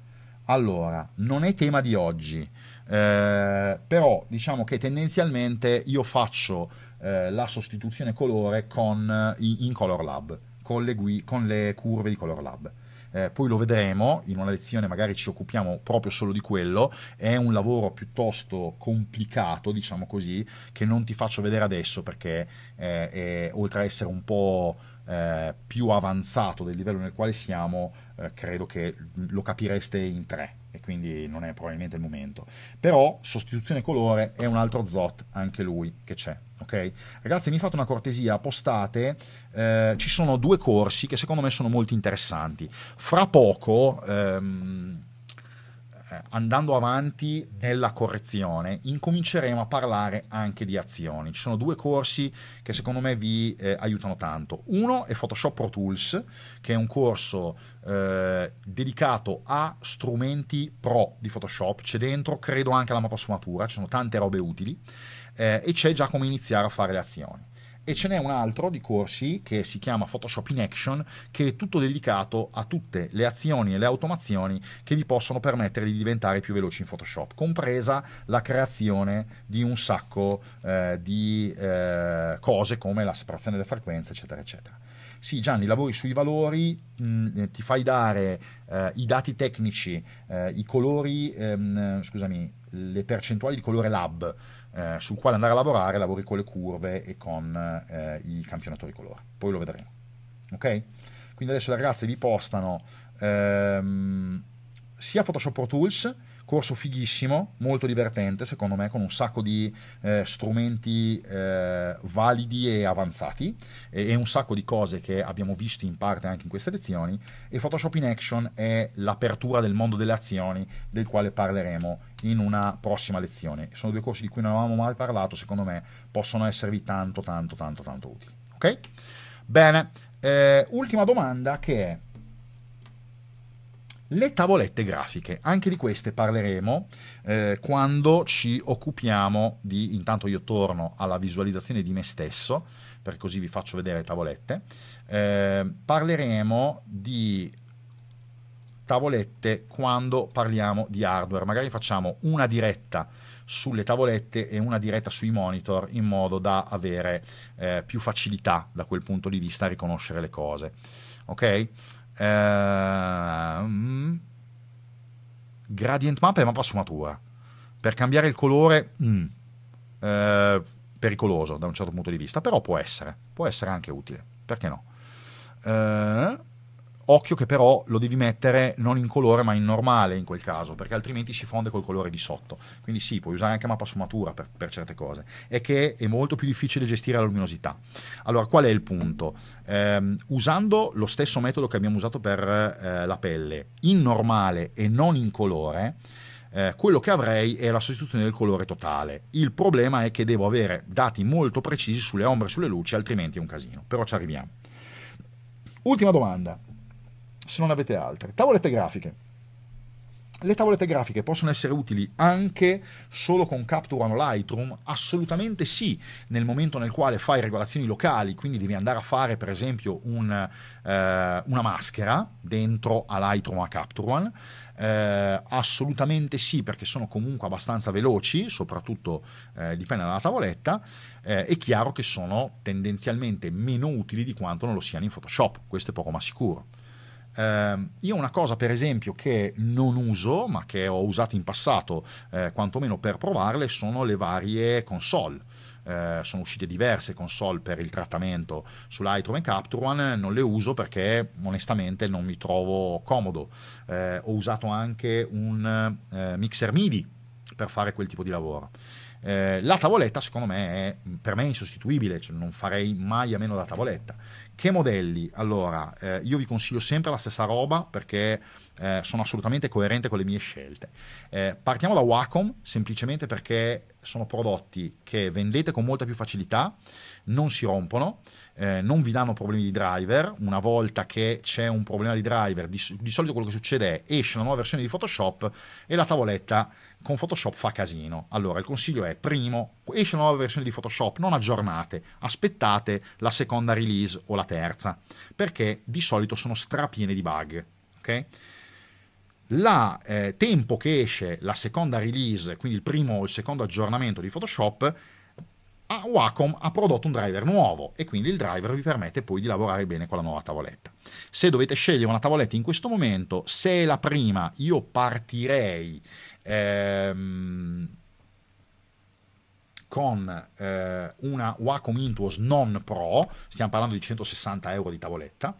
allora, non è tema di oggi, eh, però diciamo che tendenzialmente io faccio eh, la sostituzione colore con, eh, in, in Color Lab, con le, con le curve di Color Lab eh, poi lo vedremo, in una lezione magari ci occupiamo proprio solo di quello, è un lavoro piuttosto complicato, diciamo così, che non ti faccio vedere adesso perché eh, è, oltre a essere un po'... Eh, più avanzato del livello nel quale siamo, eh, credo che lo capireste in tre e quindi non è probabilmente il momento. Però sostituzione colore è un altro Zot, anche lui, che c'è ok? Ragazzi, mi fate una cortesia, postate, eh, ci sono due corsi che secondo me sono molto interessanti. Fra poco, ehm, eh, andando avanti nella correzione, incominceremo a parlare anche di azioni. Ci sono due corsi che secondo me vi eh, aiutano tanto. Uno è Photoshop Pro Tools, che è un corso eh, dedicato a strumenti pro di Photoshop. C'è dentro, credo, anche la mappa sfumatura, ci sono tante robe utili eh, e c'è già come iniziare a fare le azioni. E ce n'è un altro di corsi che si chiama Photoshop in Action, che è tutto dedicato a tutte le azioni e le automazioni che vi possono permettere di diventare più veloci in Photoshop, compresa la creazione di un sacco eh, di eh, cose come la separazione delle frequenze, eccetera, eccetera sì Gianni lavori sui valori, mh, mm, eh, ti fai dare eh, i dati tecnici, eh, i colori, ehm, scusami, le percentuali di colore lab, eh, sul quale andare a lavorare, lavori con le curve e con eh, i campionatori colore. Poi lo vedremo. Ok? Quindi adesso le ragazze vi postano ehm, sia Photoshop Pro Tools corso fighissimo, molto divertente secondo me, con un sacco di eh, strumenti eh, validi e avanzati e, e, un sacco di cose che abbiamo visto in parte anche in queste lezioni e Photoshop in Action è l'apertura del mondo delle azioni del quale parleremo in una prossima lezione. Sono due corsi di cui non avevamo mai parlato, secondo me possono esservi tanto tanto tanto tanto utili. Ok? Bene, eh, ultima domanda che è le tavolette grafiche, anche di queste parleremo eh, quando ci occupiamo di, intanto io torno alla visualizzazione di me stesso, per così vi faccio vedere le tavolette, eh, parleremo di tavolette quando parliamo di hardware, magari facciamo una diretta sulle tavolette e una diretta sui monitor in modo da avere eh, più facilità da quel punto di vista a riconoscere le cose. Ok? ehm, gradient map è mappa sfumatura. Per cambiare il colore, mm, eh, pericoloso da un certo punto di vista, però può essere, può essere anche utile, perché no? Ehm, Occhio che però lo devi mettere non in colore ma in normale in quel caso, perché altrimenti si fonde col colore di sotto. Quindi sì, puoi usare anche mappa sfumatura per, per certe cose. È che è molto più difficile gestire la luminosità. Allora, qual è il punto? Eh, usando lo stesso metodo che abbiamo usato per eh, la pelle, in normale e non in colore, eh, quello che avrei è la sostituzione del colore totale. Il problema è che devo avere dati molto precisi sulle ombre e sulle luci, altrimenti è un casino. Però ci arriviamo. Ultima domanda se non avete altre. Tavolette grafiche. Le tavolette grafiche possono essere utili anche solo con Capture One Lightroom? Assolutamente sì, nel momento nel quale fai regolazioni locali, quindi devi andare a fare per esempio un, eh, una maschera dentro a Lightroom o a Capture One. Eh, assolutamente sì, perché sono comunque abbastanza veloci, soprattutto eh, dipende dalla tavoletta. Eh, è chiaro che sono tendenzialmente meno utili di quanto non lo siano in Photoshop, questo è poco ma sicuro. Eh, io una cosa per esempio che non uso, ma che ho usato in passato, eh, quantomeno per provarle, sono le varie console. Eh, sono uscite diverse console per il trattamento su Lightroom e Capture One, non le uso perché onestamente non mi trovo comodo. Eh, ho usato anche un eh, mixer MIDI per fare quel tipo di lavoro. Eh, la tavoletta secondo me è per me insostituibile, cioè non farei mai a meno della tavoletta. Che modelli? Allora, eh, io vi consiglio sempre la stessa roba perché eh, sono assolutamente coerente con le mie scelte. Eh, partiamo da Wacom semplicemente perché sono prodotti che vendete con molta più facilità, non si rompono, eh, non vi danno problemi di driver. Una volta che c'è un problema di driver, di, di, solito quello che succede è esce la nuova versione di Photoshop e la tavoletta con Photoshop fa casino. Allora il consiglio è: primo, esce la nuova versione di Photoshop, non aggiornate, aspettate la seconda release o la terza, perché di solito sono strapiene di bug. Okay? la eh, tempo che esce la seconda release, quindi il primo o il secondo aggiornamento di Photoshop, a Wacom ha prodotto un driver nuovo e quindi il driver vi permette poi di lavorare bene con la nuova tavoletta. Se dovete scegliere una tavoletta in questo momento, se è la prima, io partirei ehm, con eh, una Wacom Intuos non Pro, stiamo parlando di 160 euro di tavoletta.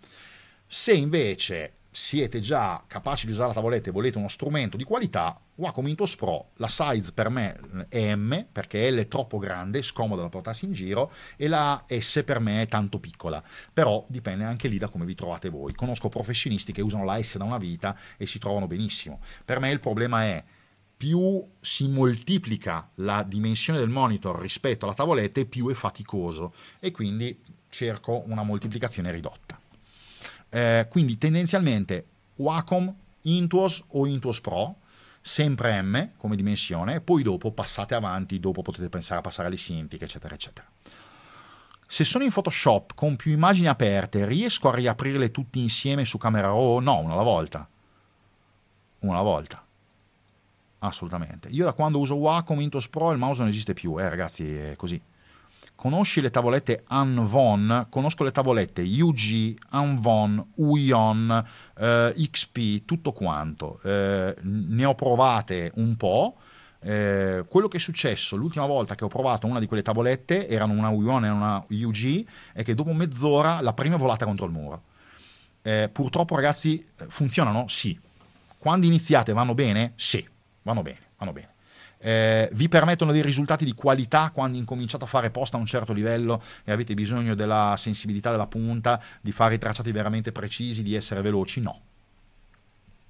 Se invece siete già capaci di usare la tavoletta e volete uno strumento di qualità, Wacom Intos Pro, la size per me è M perché L è troppo grande, scomoda da portarsi in giro e la S per me è tanto piccola, però dipende anche lì da come vi trovate voi. Conosco professionisti che usano la S da una vita e si trovano benissimo. Per me il problema è più si moltiplica la dimensione del monitor rispetto alla tavoletta più è faticoso e quindi cerco una moltiplicazione ridotta. Eh, quindi tendenzialmente Wacom, Intuos o Intuos Pro, sempre M come dimensione, poi dopo passate avanti, dopo potete pensare a passare alle sintiche, eccetera, eccetera. Se sono in Photoshop con più immagini aperte, riesco a riaprirle tutte insieme su camera RAW? No, una alla volta. Una alla volta. Assolutamente. Io da quando uso Wacom Intuos Pro il mouse non esiste più, eh ragazzi, è così conosci le tavolette Anvon, conosco le tavolette UG, Anvon, Uion, eh, XP, tutto quanto. Eh, ne ho provate un po'. Eh, quello che è successo l'ultima volta che ho provato una di quelle tavolette, erano una Uion e una UG, è che dopo mezz'ora la prima è volata contro il muro. Eh, purtroppo ragazzi eh, funzionano? Sì. Quando iniziate vanno bene? Sì, vanno bene, vanno bene eh, vi permettono dei risultati di qualità quando incominciate a fare posta a un certo livello e avete bisogno della sensibilità della punta, di fare i tracciati veramente precisi, di essere veloci? No.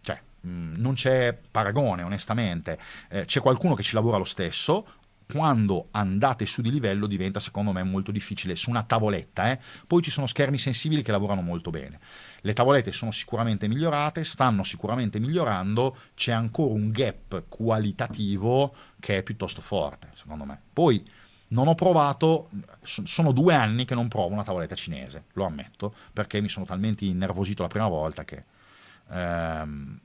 Cioè, mh, mm, non c'è paragone, onestamente. Eh, c'è qualcuno che ci lavora lo stesso, quando andate su di livello diventa secondo me molto difficile su una tavoletta eh? poi ci sono schermi sensibili che lavorano molto bene le tavolette sono sicuramente migliorate, stanno sicuramente migliorando, c'è ancora un gap qualitativo che è piuttosto forte, secondo me. Poi non ho provato, sono due anni che non provo una tavoletta cinese, lo ammetto, perché mi sono talmente innervosito la prima volta che... Ehm,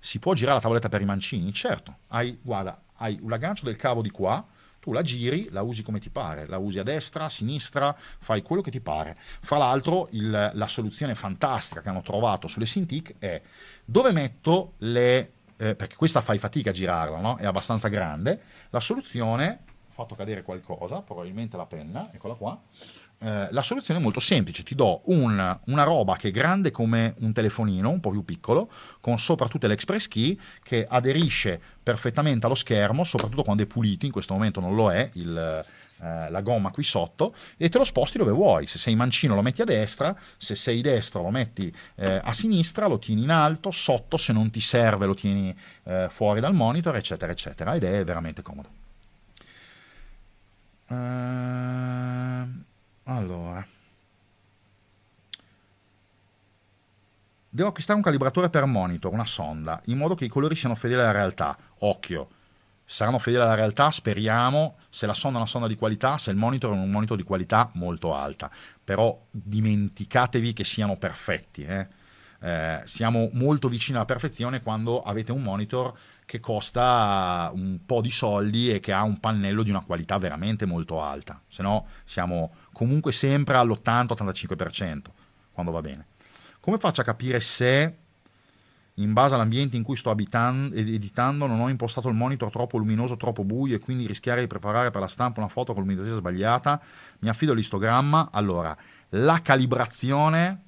si può girare la tavoletta per i mancini? Certo, hai, guarda, hai l'aggancio del cavo di qua, tu la giri, la usi come ti pare, la usi a destra, a sinistra, fai quello che ti pare. Fra l'altro il, la soluzione fantastica che hanno trovato sulle Cintiq è dove metto le... Eh, perché questa fai fatica a girarla, no? è abbastanza grande, la soluzione, ho fatto cadere qualcosa, probabilmente la penna, eccola qua, eh, la soluzione è molto semplice, ti do un, una roba che è grande come un telefonino, un po' più piccolo, con sopra tutte le express key che aderisce perfettamente allo schermo, soprattutto quando è pulito, in questo momento non lo è, il, eh, la gomma qui sotto, e te lo sposti dove vuoi, se sei mancino lo metti a destra, se sei destro lo metti eh, a sinistra, lo tieni in alto, sotto se non ti serve lo tieni eh, fuori dal monitor, eccetera, eccetera, ed è veramente comodo. Ehm... Allora. Devo acquistare un calibratore per monitor, una sonda, in modo che i colori siano fedeli alla realtà. Occhio, saranno fedeli alla realtà, speriamo, se la sonda è una sonda di qualità, se il monitor è un monitor di qualità molto alta. Però dimenticatevi che siano perfetti. Eh? Eh, siamo molto vicini alla perfezione quando avete un monitor che costa un po' di soldi e che ha un pannello di una qualità veramente molto alta, se no siamo comunque sempre all'80-85% quando va bene. Come faccio a capire se in base all'ambiente in cui sto abitan- editando non ho impostato il monitor troppo luminoso, troppo buio e quindi rischiare di preparare per la stampa una foto con luminosità sbagliata? Mi affido all'istogramma. Allora, la calibrazione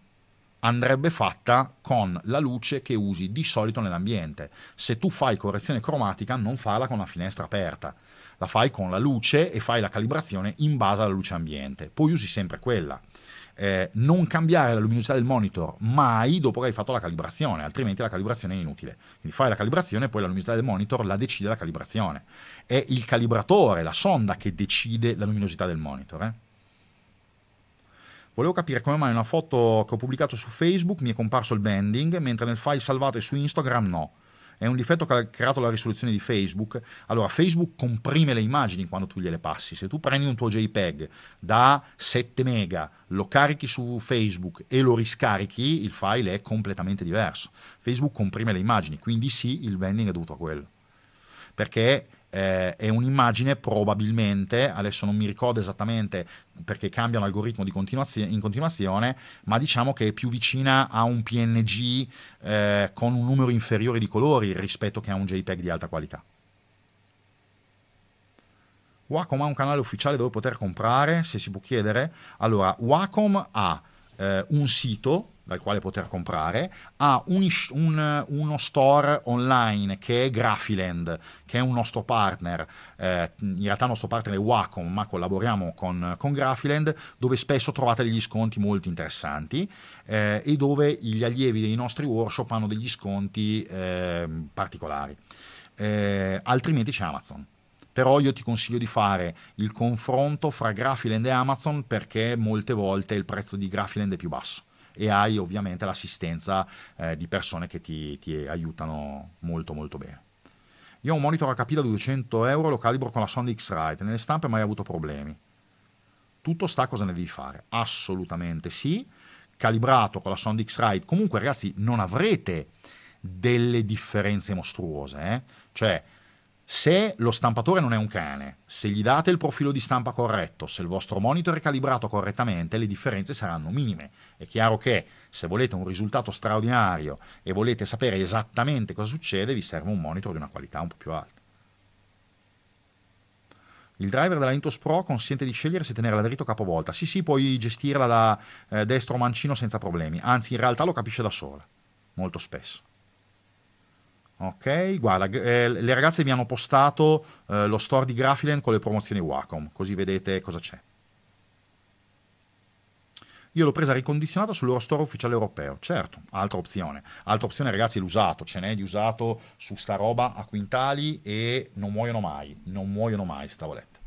andrebbe fatta con la luce che usi di solito nell'ambiente. Se tu fai correzione cromatica non farla con la finestra aperta, la fai con la luce e fai la calibrazione in base alla luce ambiente, poi usi sempre quella. Eh, non cambiare la luminosità del monitor mai dopo che hai fatto la calibrazione, altrimenti la calibrazione è inutile. Quindi fai la calibrazione e poi la luminosità del monitor la decide la calibrazione. È il calibratore, la sonda che decide la luminosità del monitor. Eh? Volevo capire come mai una foto che ho pubblicato su Facebook mi è comparso il banding, mentre nel file salvato su Instagram no. È un difetto che ha creato la risoluzione di Facebook. Allora, Facebook comprime le immagini quando tu gliele passi. Se tu prendi un tuo JPEG da 7 mega, lo carichi su Facebook e lo riscarichi, il file è completamente diverso. Facebook comprime le immagini, quindi sì, il banding è dovuto a quello. Perché eh, è un'immagine probabilmente, adesso non mi ricordo esattamente perché cambia l'algoritmo continuazio- in continuazione, ma diciamo che è più vicina a un PNG eh, con un numero inferiore di colori rispetto che a un JPEG di alta qualità. Wacom ha un canale ufficiale dove poter comprare, se si può chiedere. Allora, Wacom ha eh, un sito dal quale poter comprare, ha un, un, uno store online che è Grafiland, che è un nostro partner, eh, in realtà il nostro partner è Wacom, ma collaboriamo con, con Grafiland, dove spesso trovate degli sconti molto interessanti eh, e dove gli allievi dei nostri workshop hanno degli sconti ehm, eh, particolari. altrimenti c'è Amazon però io ti consiglio di fare il confronto fra Grafiland e Amazon perché molte volte il prezzo di Grafiland è più basso e hai ovviamente l'assistenza eh, di persone che ti, ti aiutano molto molto bene. Io ho un monitor HP da 200 euro, lo calibro con la Sony X-Rite, nelle stampe mai avuto problemi. Tutto sta cosa ne devi fare, assolutamente sì. Calibrato con la Sony X-Rite, comunque ragazzi non avrete delle differenze mostruose, eh? cioè se lo stampatore non è un cane, se gli date il profilo di stampa corretto, se il vostro monitor è calibrato correttamente, le differenze saranno minime. È chiaro che se volete un risultato straordinario e volete sapere esattamente cosa succede, vi serve un monitor di una qualità un po' più alta. Il driver della Intos Pro consente di scegliere se tenere la dritto o capovolta. Sì, sì, puoi gestirla da eh, destro mancino senza problemi. Anzi, in realtà lo capisce da sola, molto spesso. Ok, guarda, eh, le ragazze mi hanno postato eh, lo store di Grafilen con le promozioni Wacom, così vedete cosa c'è. Io l'ho presa ricondizionata sul loro store ufficiale europeo, certo, altra opzione. Altra opzione ragazzi l'usato, ce n'è di usato su sta roba a quintali e non muoiono mai, non muoiono mai stavolette.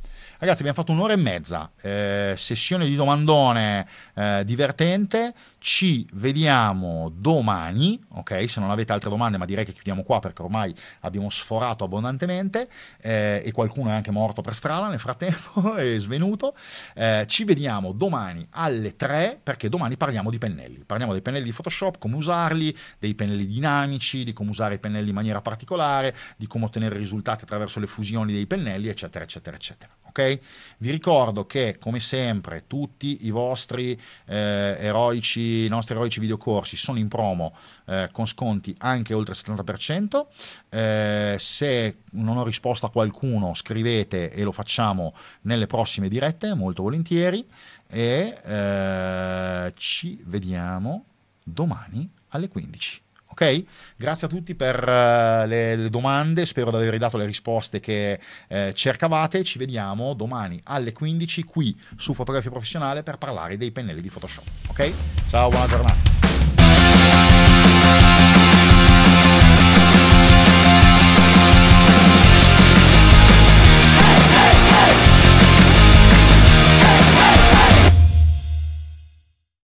Ragazzi, abbiamo fatto un'ora e mezza, eh, sessione di domandone eh, divertente. Ci vediamo domani, ok? Se non avete altre domande, ma direi che chiudiamo qua perché ormai abbiamo sforato abbondantemente eh, e qualcuno è anche morto per strada nel frattempo, è <laughs> svenuto. Eh, ci vediamo domani alle 3 perché domani parliamo di pennelli. Parliamo dei pennelli di Photoshop, come usarli, dei pennelli dinamici, di come usare i pennelli in maniera particolare, di come ottenere risultati attraverso le fusioni dei pennelli, eccetera, eccetera, eccetera. Okay? Vi ricordo che, come sempre, tutti i vostri eh, eroici, i nostri eroici videocorsi sono in promo eh, con sconti anche oltre il 70%. Eh, se non ho risposto a qualcuno, scrivete e lo facciamo nelle prossime dirette, molto volentieri. E eh, ci vediamo domani alle 15. Ok? Grazie a tutti per eh, le, le, domande, spero di avervi dato le risposte che eh, cercavate. Ci vediamo domani alle 15 qui su Fotografia Professionale per parlare dei pennelli di Photoshop. Ok? Ciao, buona giornata.